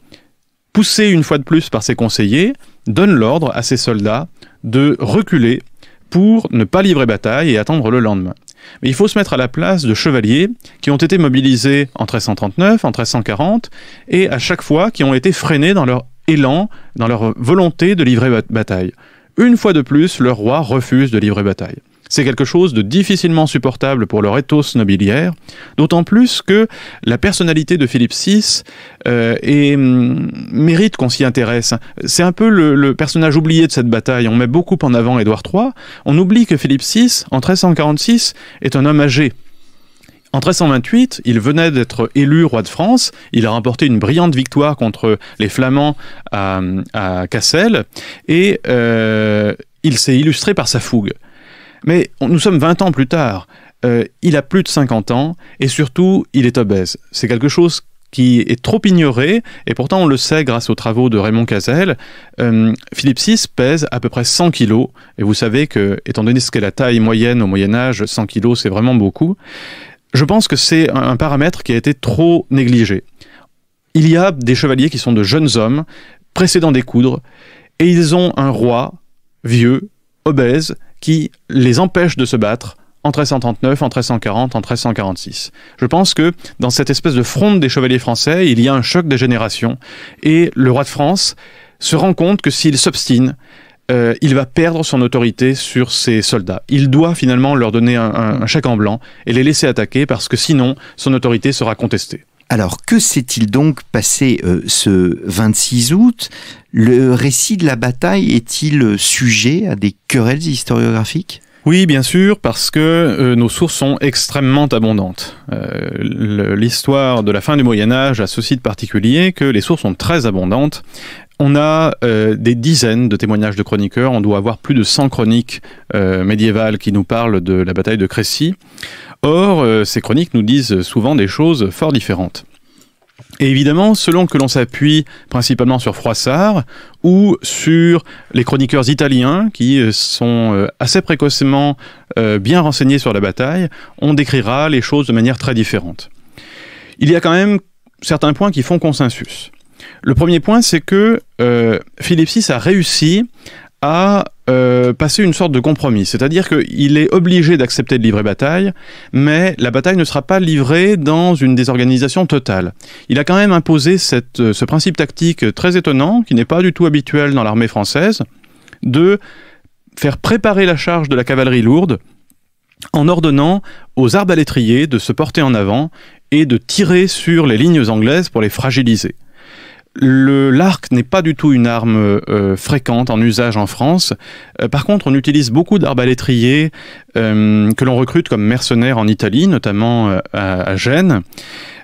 S2: poussé une fois de plus par ses conseillers, donne l'ordre à ses soldats de reculer pour ne pas livrer bataille et attendre le lendemain. Mais il faut se mettre à la place de chevaliers qui ont été mobilisés en 1339, en 1340, et à chaque fois qui ont été freinés dans leur élan, dans leur volonté de livrer bataille. Une fois de plus, le roi refuse de livrer bataille. C'est quelque chose de difficilement supportable pour leur ethos nobiliaire, d'autant plus que la personnalité de Philippe VI euh, hum, mérite qu'on s'y intéresse. C'est un peu le, personnage oublié de cette bataille. On met beaucoup en avant Édouard III. On oublie que Philippe VI, en 1346, est un homme âgé. En 1328, il venait d'être élu roi de France. Il a remporté une brillante victoire contre les Flamands à, hum, Cassel et euh, il s'est illustré par sa fougue. Mais nous sommes 20 ans plus tard. Euh, il a plus de 50 ans et surtout, il est obèse. C'est quelque chose qui est trop ignoré, et pourtant on le sait grâce aux travaux de Raymond Cazel, euh, Philippe VI pèse à peu près 100 kilos, et vous savez que, étant donné ce qu'est la taille moyenne au Moyen Âge, 100 kilos c'est vraiment beaucoup, je pense que c'est un, paramètre qui a été trop négligé. Il y a des chevaliers qui sont de jeunes hommes, précédents des coudres, et ils ont un roi, vieux, obèse, qui les empêche de se battre en 1339, en 1340, en 1346. Je pense que dans cette espèce de fronde des chevaliers français, il y a un choc des générations et le roi de France se rend compte que s'il s'obstine, euh, il va perdre son autorité sur ses soldats. Il doit finalement leur donner un chèque en blanc et les laisser attaquer parce que sinon son autorité sera contestée. Alors, que s'est-il donc
S1: passé euh, ce 26 août Le récit de la bataille est-il sujet à des querelles historiographiques
S2: oui, bien sûr, parce que euh, nos sources sont extrêmement abondantes. Euh, l'histoire de la fin du Moyen Âge a ceci de particulier que les sources sont très abondantes. On a des dizaines de témoignages de chroniqueurs, on doit avoir plus de 100 chroniques médiévales qui nous parlent de la bataille de Crécy. Or, euh, ces chroniques nous disent souvent des choses fort différentes. Et évidemment, selon que l'on s'appuie principalement sur Froissart ou sur les chroniqueurs italiens qui euh, sont euh, assez précocement bien renseignés sur la bataille, on décrira les choses de manière très différente. Il y a quand même certains points qui font consensus. Le premier point, c'est que euh, Philippe VI a réussi à euh, passer une sorte de compromis. C'est-à-dire qu'il est obligé d'accepter de livrer bataille, mais la bataille ne sera pas livrée dans une désorganisation totale. Il a quand même imposé euh, ce principe tactique très étonnant, qui n'est pas du tout habituel dans l'armée française, de faire préparer la charge de la cavalerie lourde en ordonnant aux arbalétriers de se porter en avant et de tirer sur les lignes anglaises pour les fragiliser l'arc n'est pas du tout une arme euh, fréquente en usage en France. Euh, par contre, on utilise beaucoup d'arbalétriers euh, que l'on recrute comme mercenaires en Italie, notamment à, Gênes.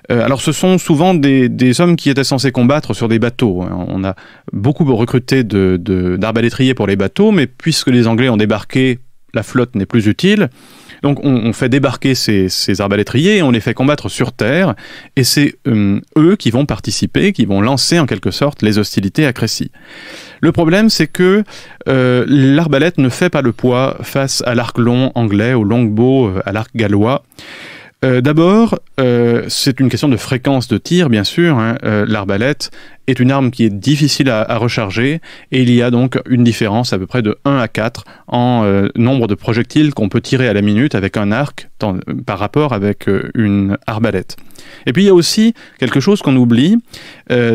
S2: alors, ce sont souvent des, hommes qui étaient censés combattre sur des bateaux. Hein. On a beaucoup recruté d'arbalétriers pour les bateaux, mais puisque les Anglais ont débarqué, la flotte n'est plus utile. Donc on, fait débarquer ces, ces, arbalétriers, on les fait combattre sur Terre, et c'est euh, eux qui vont participer, qui vont lancer en quelque sorte les hostilités à Crécy. Le problème, c'est que euh, l'arbalète ne fait pas le poids face à l'arc long anglais, au longbow, euh, à l'arc gallois. Euh, d'abord, euh, c'est une question de fréquence de tir, bien sûr. Hein. Euh, l'arbalète est une arme qui est difficile à, recharger et il y a donc une différence à peu près de 1 à 4 en nombre de projectiles qu'on peut tirer à la minute avec un arc par rapport avec une arbalète. Et puis il y a aussi quelque chose qu'on oublie,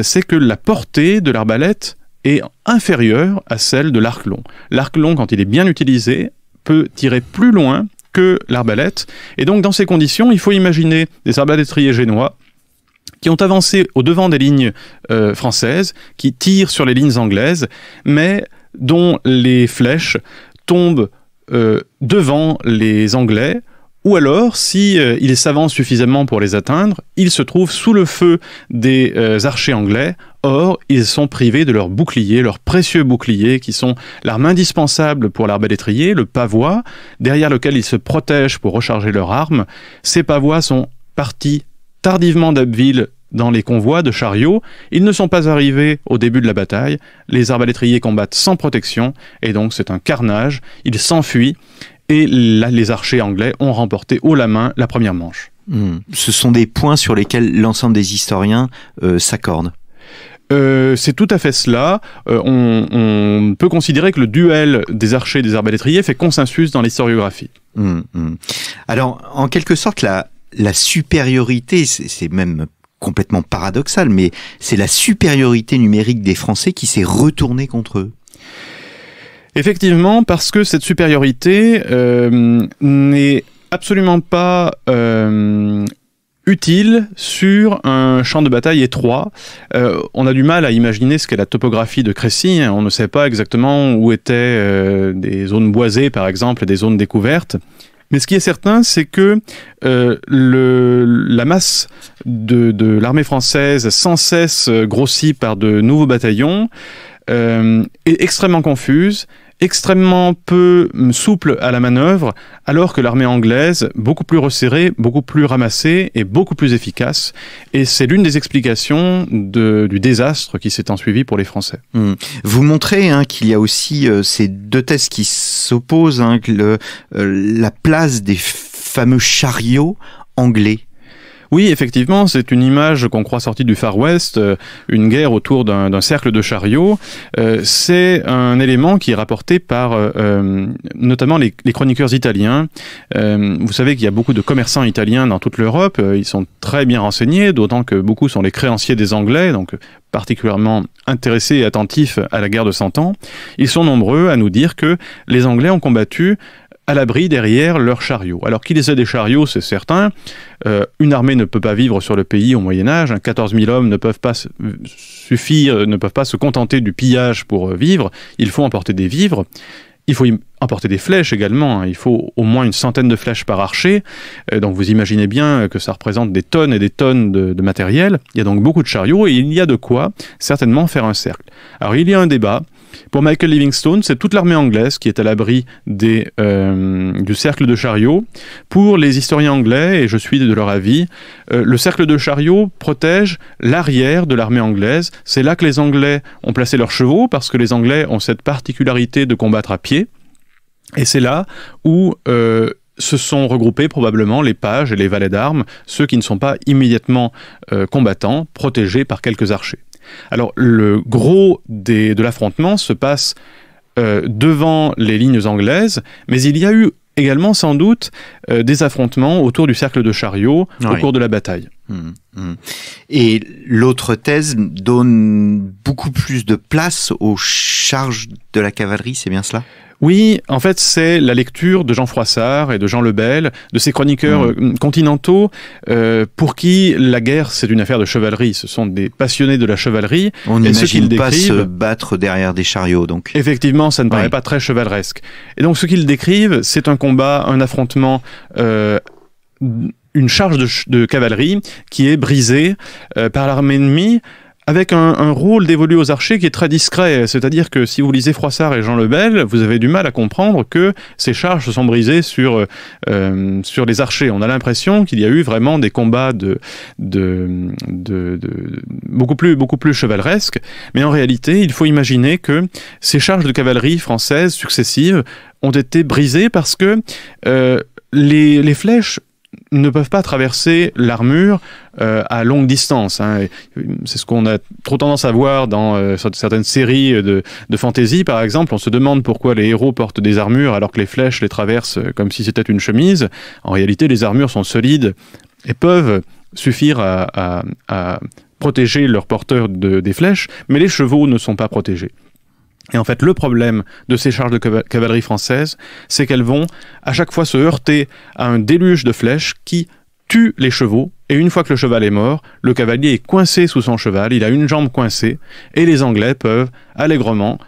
S2: c'est que la portée de l'arbalète est inférieure à celle de l'arc long. L'arc long, quand il est bien utilisé, peut tirer plus loin que l'arbalète. Et donc, dans ces conditions, il faut imaginer des arbalétriers génois qui ont avancé au devant des lignes euh, françaises, qui tirent sur les lignes anglaises, mais dont les flèches tombent euh, devant les Anglais, ou alors, si euh, s'avancent suffisamment pour les atteindre, ils se trouvent sous le feu des euh, archers anglais. Or, ils sont privés de leurs boucliers, leurs précieux boucliers, qui sont l'arme indispensable pour l'arbalétrier, le pavois, derrière lequel ils se protègent pour recharger leur arme. Ces pavois sont partis tardivement d'Abbeville dans les convois de chariots. Ils ne sont pas arrivés au début de la bataille. Les arbalétriers combattent sans protection et donc c'est un carnage. Ils s'enfuient et là, les archers anglais ont remporté haut la main la première manche. Hmm. Ce sont des points sur lesquels l'ensemble des historiens euh, s'accordent. Euh, c'est tout à fait cela. Euh, on, peut considérer que le duel des archers et des arbalétriers fait consensus dans l'historiographie. Hmm, hmm. Alors, en
S1: quelque sorte, la supériorité, c'est même complètement paradoxal, mais c'est la supériorité numérique des Français qui s'est retournée contre eux.
S2: Effectivement, parce que cette supériorité euh, n'est absolument pas euh, utile sur un champ de bataille étroit. Euh, on a du mal à imaginer ce qu'est la topographie de Crécy. Hein. On ne sait pas exactement où étaient des zones boisées, par exemple, des zones découvertes. Mais ce qui est certain, c'est que la masse de, l'armée française, sans cesse grossie par de nouveaux bataillons, est extrêmement confuse extrêmement peu hum, souple à la manœuvre, alors que l'armée anglaise, beaucoup plus resserrée, beaucoup plus ramassée et beaucoup plus efficace. Et c'est l'une des explications du désastre qui s'est ensuivi pour les Français. Hum. Vous montrez hein, qu'il y a aussi euh, ces
S1: deux thèses qui s'opposent, hein, euh, la place des fameux chariots
S2: anglais oui, effectivement, c'est une image qu'on croit sortie du Far West, euh, une guerre autour d'un cercle de chariots. Euh, c'est un élément qui est rapporté par euh, notamment les, chroniqueurs italiens. vous savez qu'il y a beaucoup de commerçants italiens dans toute l'Europe. Ils sont très bien renseignés, d'autant que beaucoup sont les créanciers des Anglais, donc particulièrement intéressés et attentifs à la guerre de Cent Ans. Ils sont nombreux à nous dire que les Anglais ont combattu à l'abri derrière leurs chariots. Alors qu'ils aient des chariots, c'est certain. Euh, une armée ne peut pas vivre sur le pays au Moyen Âge. 14 000 hommes ne peuvent pas suffire, ne peuvent pas se contenter du pillage pour euh, vivre. Il faut emporter des vivres. Il faut emporter des flèches également. Hein. Il faut au moins une centaine de flèches par archer. Euh, donc vous imaginez bien que ça représente des tonnes et des tonnes de, de matériel. Il y a donc beaucoup de chariots et il y a de quoi certainement faire un cercle. Alors il y a un débat pour Michael Livingstone, c'est toute l'armée anglaise qui est à l'abri euh, du cercle de chariot. Pour les historiens anglais, et je suis de leur avis, euh, le cercle de chariot protège l'arrière de l'armée anglaise. C'est là que les Anglais ont placé leurs chevaux, parce que les Anglais ont cette particularité de combattre à pied. Et c'est là où... Euh, se sont regroupés probablement les pages et les valets d'armes, ceux qui ne sont pas immédiatement combattants, protégés par quelques archers. Alors le gros de l'affrontement se passe euh, devant les lignes anglaises, mais il y a eu également sans doute euh, des affrontements autour du cercle de chariot au cours de la bataille. Hum, hum. Et l'autre thèse donne beaucoup plus de place aux charges de la cavalerie, c'est bien cela oui, en fait, c'est la lecture de Jean Froissart et de Jean Lebel, de ces chroniqueurs mm. euh, continentaux, euh, pour qui la guerre, c'est une affaire de chevalerie. Ce sont des passionnés de la chevalerie. On n'imagine pas décrivent, se battre derrière des chariots, donc. Effectivement, ça ne paraît pas très chevaleresque. Et donc, ce qu'ils décrivent, c'est un combat, un affrontement... Euh, une charge de, cavalerie qui est brisée par l'armée ennemie avec un, rôle dévolu aux archers qui est très discret. C'est-à-dire que si vous lisez Froissart et Jean Lebel, vous avez du mal à comprendre que ces charges se sont brisées sur, euh, euh, sur les archers. On a l'impression qu'il y a eu vraiment des combats de, de, de, beaucoup, plus, beaucoup plus chevaleresques. Mais en réalité, il faut imaginer que ces charges de cavalerie française successives ont été brisées parce que euh, les, les flèches ne peuvent pas traverser l'armure euh, à longue distance. Hein. C'est ce qu'on a trop tendance à voir dans euh, certaines séries de, de fantasy, par exemple. On se demande pourquoi les héros portent des armures alors que les flèches les traversent euh, comme si c'était une chemise. En réalité, les armures sont solides et peuvent suffire à, protéger leurs porteurs de, des flèches, mais les chevaux ne sont pas protégés. Et en fait, le problème de ces charges de cavalerie française, c'est qu'elles vont à chaque fois se heurter à un déluge de flèches qui tue les chevaux. Et une fois que le cheval est mort, le cavalier est coincé sous son cheval, il a une jambe coincée, et les Anglais peuvent allègrement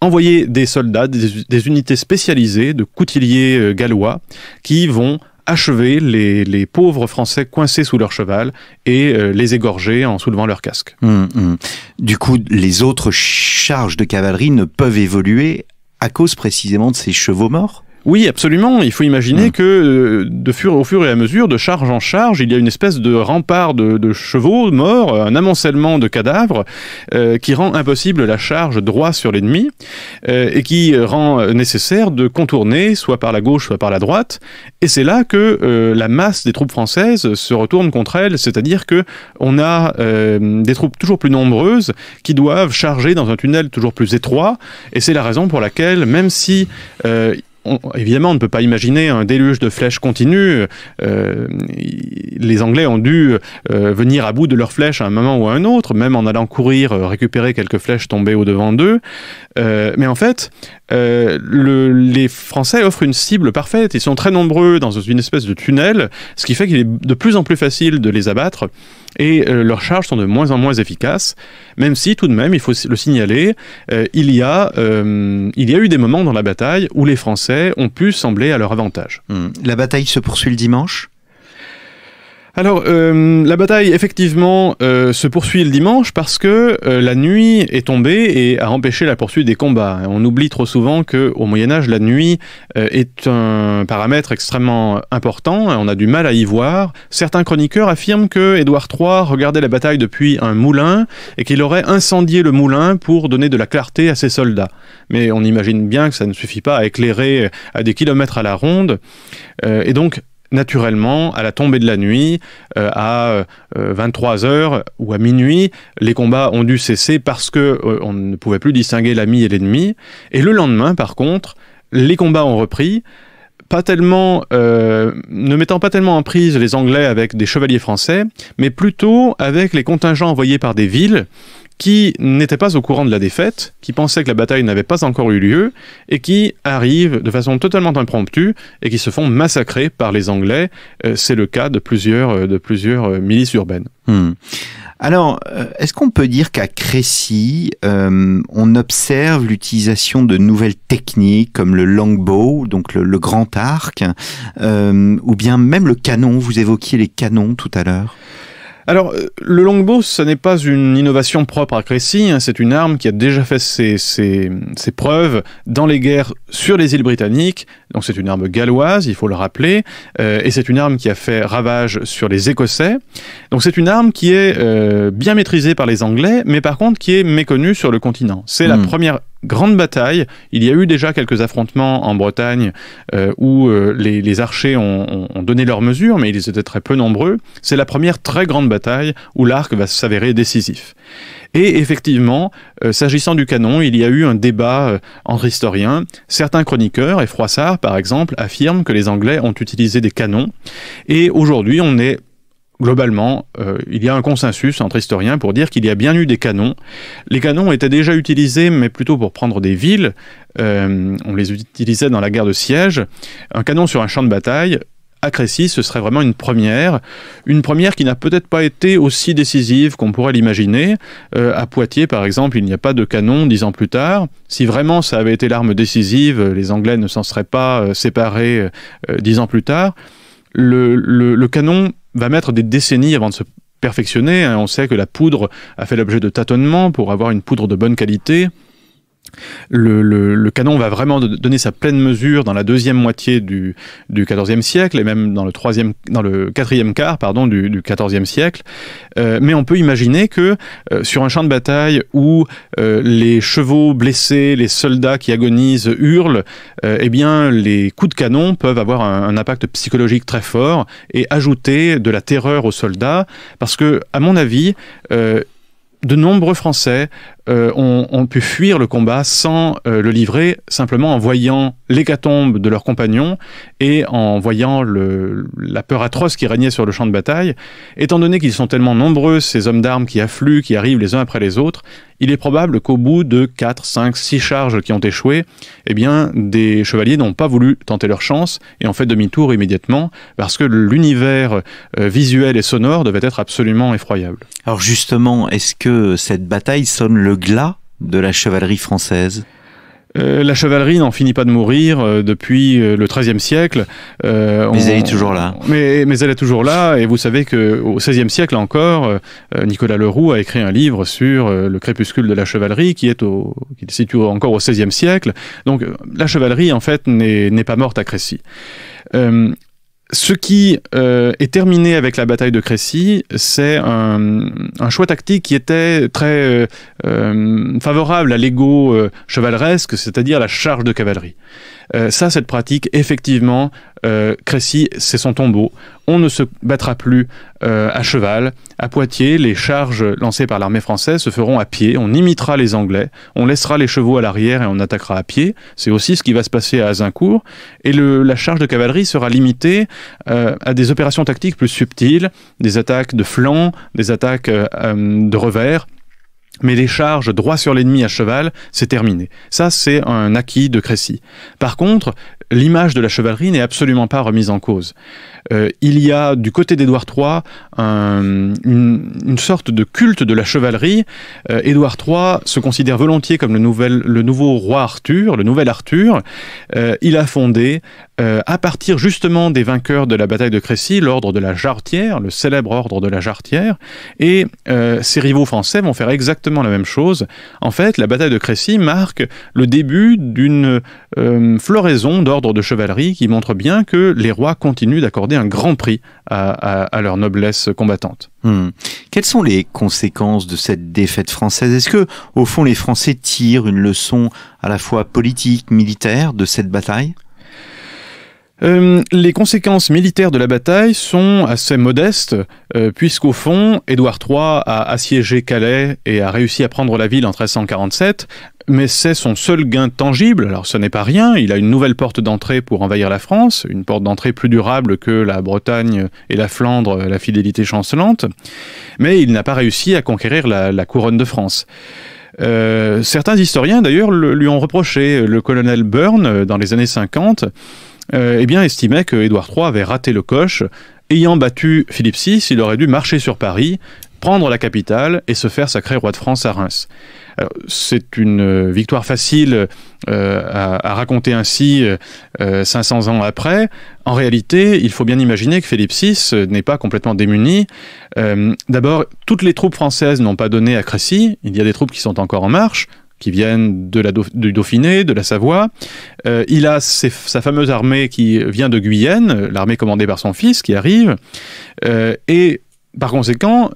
S2: envoyer des soldats, des, unités spécialisées de coutiliers euh, gallois, qui vont achever les, pauvres Français coincés sous leur cheval et euh, les égorger en soulevant leur casque.
S1: Hum, hum. Du coup, les autres charges de cavalerie ne peuvent évoluer à cause précisément de ces chevaux morts
S2: oui, absolument. Il faut imaginer mmh. que euh, fur, au fur et à mesure, de charge en charge, il y a une espèce de rempart de, chevaux morts, un amoncellement de cadavres euh, qui rend impossible la charge droit sur l'ennemi euh, et qui rend nécessaire de contourner soit par la gauche, soit par la droite. Et c'est là que la masse des troupes françaises se retourne contre elles, c'est-à-dire que on a des troupes toujours plus nombreuses qui doivent charger dans un tunnel toujours plus étroit. Et c'est la raison pour laquelle, même si évidemment, on ne peut pas imaginer un déluge de flèches continues. Euh, les Anglais ont dû euh, venir à bout de leurs flèches à un moment ou à un autre, même en allant courir, euh, récupérer quelques flèches tombées au devant d'eux. mais en fait, les Français offrent une cible parfaite. Ils sont très nombreux dans une espèce de tunnel, ce qui fait qu'il est de plus en plus facile de les abattre et euh, leurs charges sont de moins en moins efficaces, même si tout de même, il faut le signaler, euh, euh, il, y a, eu des moments dans la bataille où les Français ont pu sembler à leur avantage. Hmm. La bataille se poursuit le dimanche alors, euh, la bataille, effectivement, euh, se poursuit le dimanche parce que euh, la nuit est tombée et a empêché la poursuite des combats. On oublie trop souvent qu'au Moyen-Âge, la nuit est un paramètre extrêmement important. On a du mal à y voir. Certains chroniqueurs affirment que Édouard III regardait la bataille depuis un moulin et qu'il aurait incendié le moulin pour donner de la clarté à ses soldats. Mais on imagine bien que ça ne suffit pas à éclairer à des kilomètres à la ronde. et donc, naturellement, à la tombée de la nuit, euh, à 23 euh, heures ou à minuit, les combats ont dû cesser parce que euh, on ne pouvait plus distinguer l'ami et l'ennemi. Et le lendemain, par contre, les combats ont repris. Pas tellement, ne mettant pas tellement en prise les Anglais avec des chevaliers français, mais plutôt avec les contingents envoyés par des villes, qui n'étaient pas au courant de la défaite, qui pensaient que la bataille n'avait pas encore eu lieu, et qui arrivent de façon totalement impromptue et qui se font massacrer par les Anglais. Euh, c'est le cas de plusieurs, euh, de plusieurs euh, milices urbaines. Hmm. Alors, est-ce qu'on peut dire
S1: qu'à Crécy, on observe l'utilisation de nouvelles techniques comme le longbow, donc le, grand arc, ou bien même le canon Vous
S2: évoquiez les canons tout à l'heure. Alors, euh, le longbow, ça n'est pas une innovation propre à Crécy, hein, c'est une arme qui a déjà fait ses, preuves dans les guerres sur les îles britanniques, donc c'est une arme galloise, il faut le rappeler, euh, et c'est une arme qui a fait ravage sur les Écossais, donc c'est une arme qui est euh, bien maîtrisée par les Anglais, mais par contre qui est méconnue sur le continent. C'est la hmm. première grande bataille. Il y a eu déjà quelques affrontements en Bretagne euh, où euh, les, archers ont, donné leurs mesure, mais ils étaient très peu nombreux. C'est la première très grande bataille où l'arc va s'avérer décisif. Et effectivement, euh, s'agissant du canon, il y a eu un débat entre historiens. Certains chroniqueurs, et Froissart par exemple, affirment que les Anglais ont utilisé des canons. Et aujourd'hui, on est globalement, euh, il y a un consensus entre historiens pour dire qu'il y a bien eu des canons. Les canons étaient déjà utilisés, mais plutôt pour prendre des villes. Euh, on les utilisait dans la guerre de siège. Un canon sur un champ de bataille, à Crécy, ce serait vraiment une première. Une première qui n'a peut-être pas été aussi décisive qu'on pourrait l'imaginer. Euh, à Poitiers, par exemple, il n'y a pas de canon dix ans plus tard. Si vraiment ça avait été l'arme décisive, les Anglais ne s'en seraient pas séparés dix ans plus tard. le, canon va mettre des décennies avant de se perfectionner. Hein. On sait que la poudre a fait l'objet de tâtonnements pour avoir une poudre de bonne qualité. Le, canon va vraiment donner sa pleine mesure dans la deuxième moitié du, XIVe siècle et même dans le, troisième, dans le quatrième quart pardon, du, XIVe siècle. Euh, mais on peut imaginer que euh, sur un champ de bataille où euh, les chevaux blessés, les soldats qui agonisent hurlent, eh bien les coups de canon peuvent avoir un, un, impact psychologique très fort et ajouter de la terreur aux soldats parce que, à mon avis, de nombreux Français euh, ont, pu fuir le combat sans euh, le livrer, simplement en voyant l'hécatombe de leurs compagnons et en voyant la peur atroce qui régnait sur le champ de bataille. Étant donné qu'ils sont tellement nombreux, ces hommes d'armes qui affluent, qui arrivent les uns après les autres, il est probable qu'au bout de 4, 5, 6 charges qui ont échoué, eh bien, des chevaliers n'ont pas voulu tenter leur chance et ont fait demi-tour immédiatement parce que l'univers euh, visuel et sonore devait être absolument effroyable. Alors justement, est-ce que cette bataille sonne le le glas de la chevalerie française euh, la chevalerie n'en finit pas de mourir euh, depuis euh, le XIIIe siècle. mais elle est toujours là. Mais, elle est toujours là, et vous savez que au XVIe siècle encore, Nicolas Leroux a écrit un livre sur le crépuscule de la chevalerie, qui est au, situe encore au XVIe siècle. Donc la chevalerie en fait n'est pas morte à Crécy ce qui euh, est terminé avec la bataille de Crécy, c'est un, choix tactique qui était très euh, euh, favorable à l'ego chevaleresque, c'est-à-dire la charge de cavalerie. ça, cette pratique, effectivement, euh, Crécy, c'est son tombeau. On ne se battra plus euh, à cheval. À Poitiers, les charges lancées par l'armée française se feront à pied. On imitera les Anglais. On laissera les chevaux à l'arrière et on attaquera à pied. C'est aussi ce qui va se passer à Azincourt. Et la charge de cavalerie sera limitée euh, à des opérations tactiques plus subtiles, des attaques de flanc, des attaques de revers. Mais les charges droit sur l'ennemi à cheval, c'est terminé. Ça, c'est un acquis de Crécy. Par contre, l'image de la chevalerie n'est absolument pas remise en cause. Euh, il y a du côté d'Édouard III une, sorte de culte de la chevalerie. Euh, Édouard III se considère volontiers comme le, nouvel, le nouveau roi Arthur, le nouvel Arthur. Euh, il a fondé euh, à partir justement des vainqueurs de la bataille de Crécy, l'ordre de la Jarretière, le célèbre ordre de la Jarretière, et euh, ses rivaux français vont faire exactement la même chose. En fait, la bataille de Crécy marque le début d'une euh, floraison d'ordres de chevalerie qui montre bien que les rois continuent d'accorder un grand prix à, leur noblesse combattante. Hmm. Quelles sont les conséquences de cette défaite
S1: française Est-ce que, au fond, les Français tirent une leçon à la fois politique, militaire de
S2: cette bataille euh, les conséquences militaires de la bataille sont assez modestes, euh, puisqu'au fond, Édouard III a assiégé Calais et a réussi à prendre la ville en 1347, mais c'est son seul gain tangible. Alors ce n'est pas rien, il a une nouvelle porte d'entrée pour envahir la France, une porte d'entrée plus durable que la Bretagne et la Flandre, la fidélité chancelante, mais il n'a pas réussi à conquérir la, couronne de France. Euh, certains historiens d'ailleurs lui ont reproché, le colonel Byrne, dans les années 50, euh, eh bien, estimait que Édouard III avait raté le coche. Ayant battu Philippe VI, il aurait dû marcher sur Paris, prendre la capitale et se faire sacrer roi de France à Reims. C'est une euh, victoire facile euh, à, raconter ainsi 500 ans après. En réalité, il faut bien imaginer que Philippe VI n'est pas complètement démuni. D'abord, toutes les troupes françaises n'ont pas donné à Crécy. Il y a des troupes qui sont encore en marche qui viennent de la du Dauphiné, de la Savoie. Euh, il a sa fameuse armée qui vient de Guyenne, euh, l'armée commandée par son fils qui arrive. Euh, et par conséquent,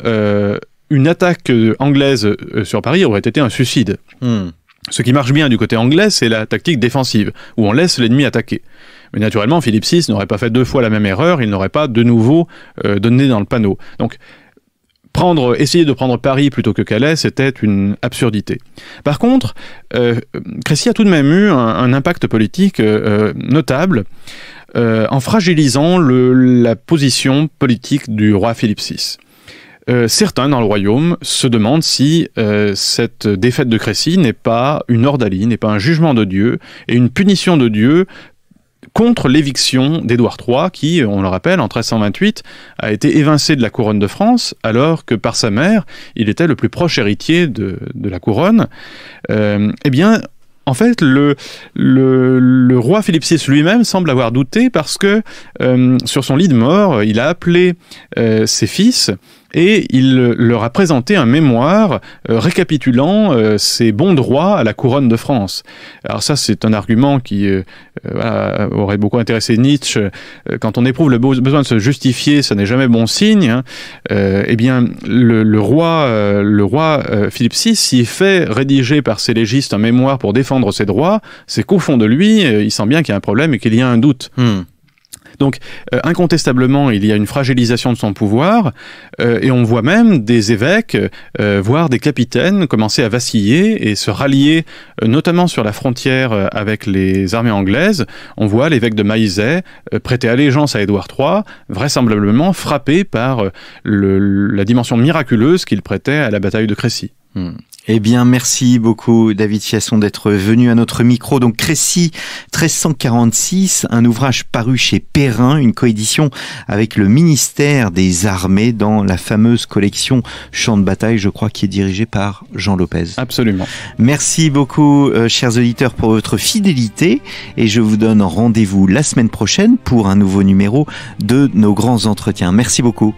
S2: une attaque anglaise sur Paris aurait été un suicide. Hmm. Ce qui marche bien du côté anglais, c'est la tactique défensive, où on laisse l'ennemi attaquer. Mais naturellement, Philippe VI n'aurait pas fait deux fois la même erreur, il n'aurait pas de nouveau donné dans le panneau. Donc essayer de prendre Paris plutôt que Calais, c'était une absurdité. Par contre, euh, Crécy a tout de même eu un, impact politique euh, euh, notable en fragilisant la position politique du roi Philippe VI. certains dans le royaume se demandent si cette défaite de Crécy n'est pas une ordalie, n'est pas un jugement de Dieu et une punition de Dieu contre l'éviction d'Édouard III, qui, on le rappelle, en 1328, a été évincé de la couronne de France, alors que par sa mère, il était le plus proche héritier de, la couronne. Euh, eh bien, en fait, le, roi Philippe VI lui-même semble avoir douté parce que euh, sur son lit de mort, il a appelé euh, ses fils et il leur a présenté un mémoire euh, récapitulant euh, ses bons droits à la couronne de France. Alors ça, c'est un argument qui euh, aurait beaucoup intéressé Nietzsche. Quand on éprouve le besoin de se justifier, ça n'est jamais bon signe. Hein. eh bien, le, roi, le roi Philippe VI, s'il fait rédiger par ses légistes un mémoire pour défendre ses droits, c'est qu'au fond de lui, il sent bien qu'il y a un problème et qu'il y a un doute. Hmm. Donc euh, incontestablement, il y a une fragilisation de son pouvoir, euh, et on voit même des évêques, euh, voire des capitaines, commencer à vaciller et se rallier, notamment sur la frontière avec les armées anglaises. On voit l'évêque de Maizet prêter allégeance à Édouard III, vraisemblablement frappé par la dimension miraculeuse qu'il prêtait à la bataille de Crécy. Hmm. Eh bien, merci beaucoup, David Chiasson, d'être venu à notre micro. Donc, Crécy
S1: 1346, un ouvrage paru chez Perrin, une coédition avec le ministère des Armées dans la fameuse collection Champ de bataille, je crois, qui est dirigée par Jean Lopez. Absolument. Merci beaucoup, euh, chers auditeurs, pour votre fidélité et je vous donne rendez-vous la semaine prochaine pour un nouveau numéro de nos grands entretiens. Merci beaucoup.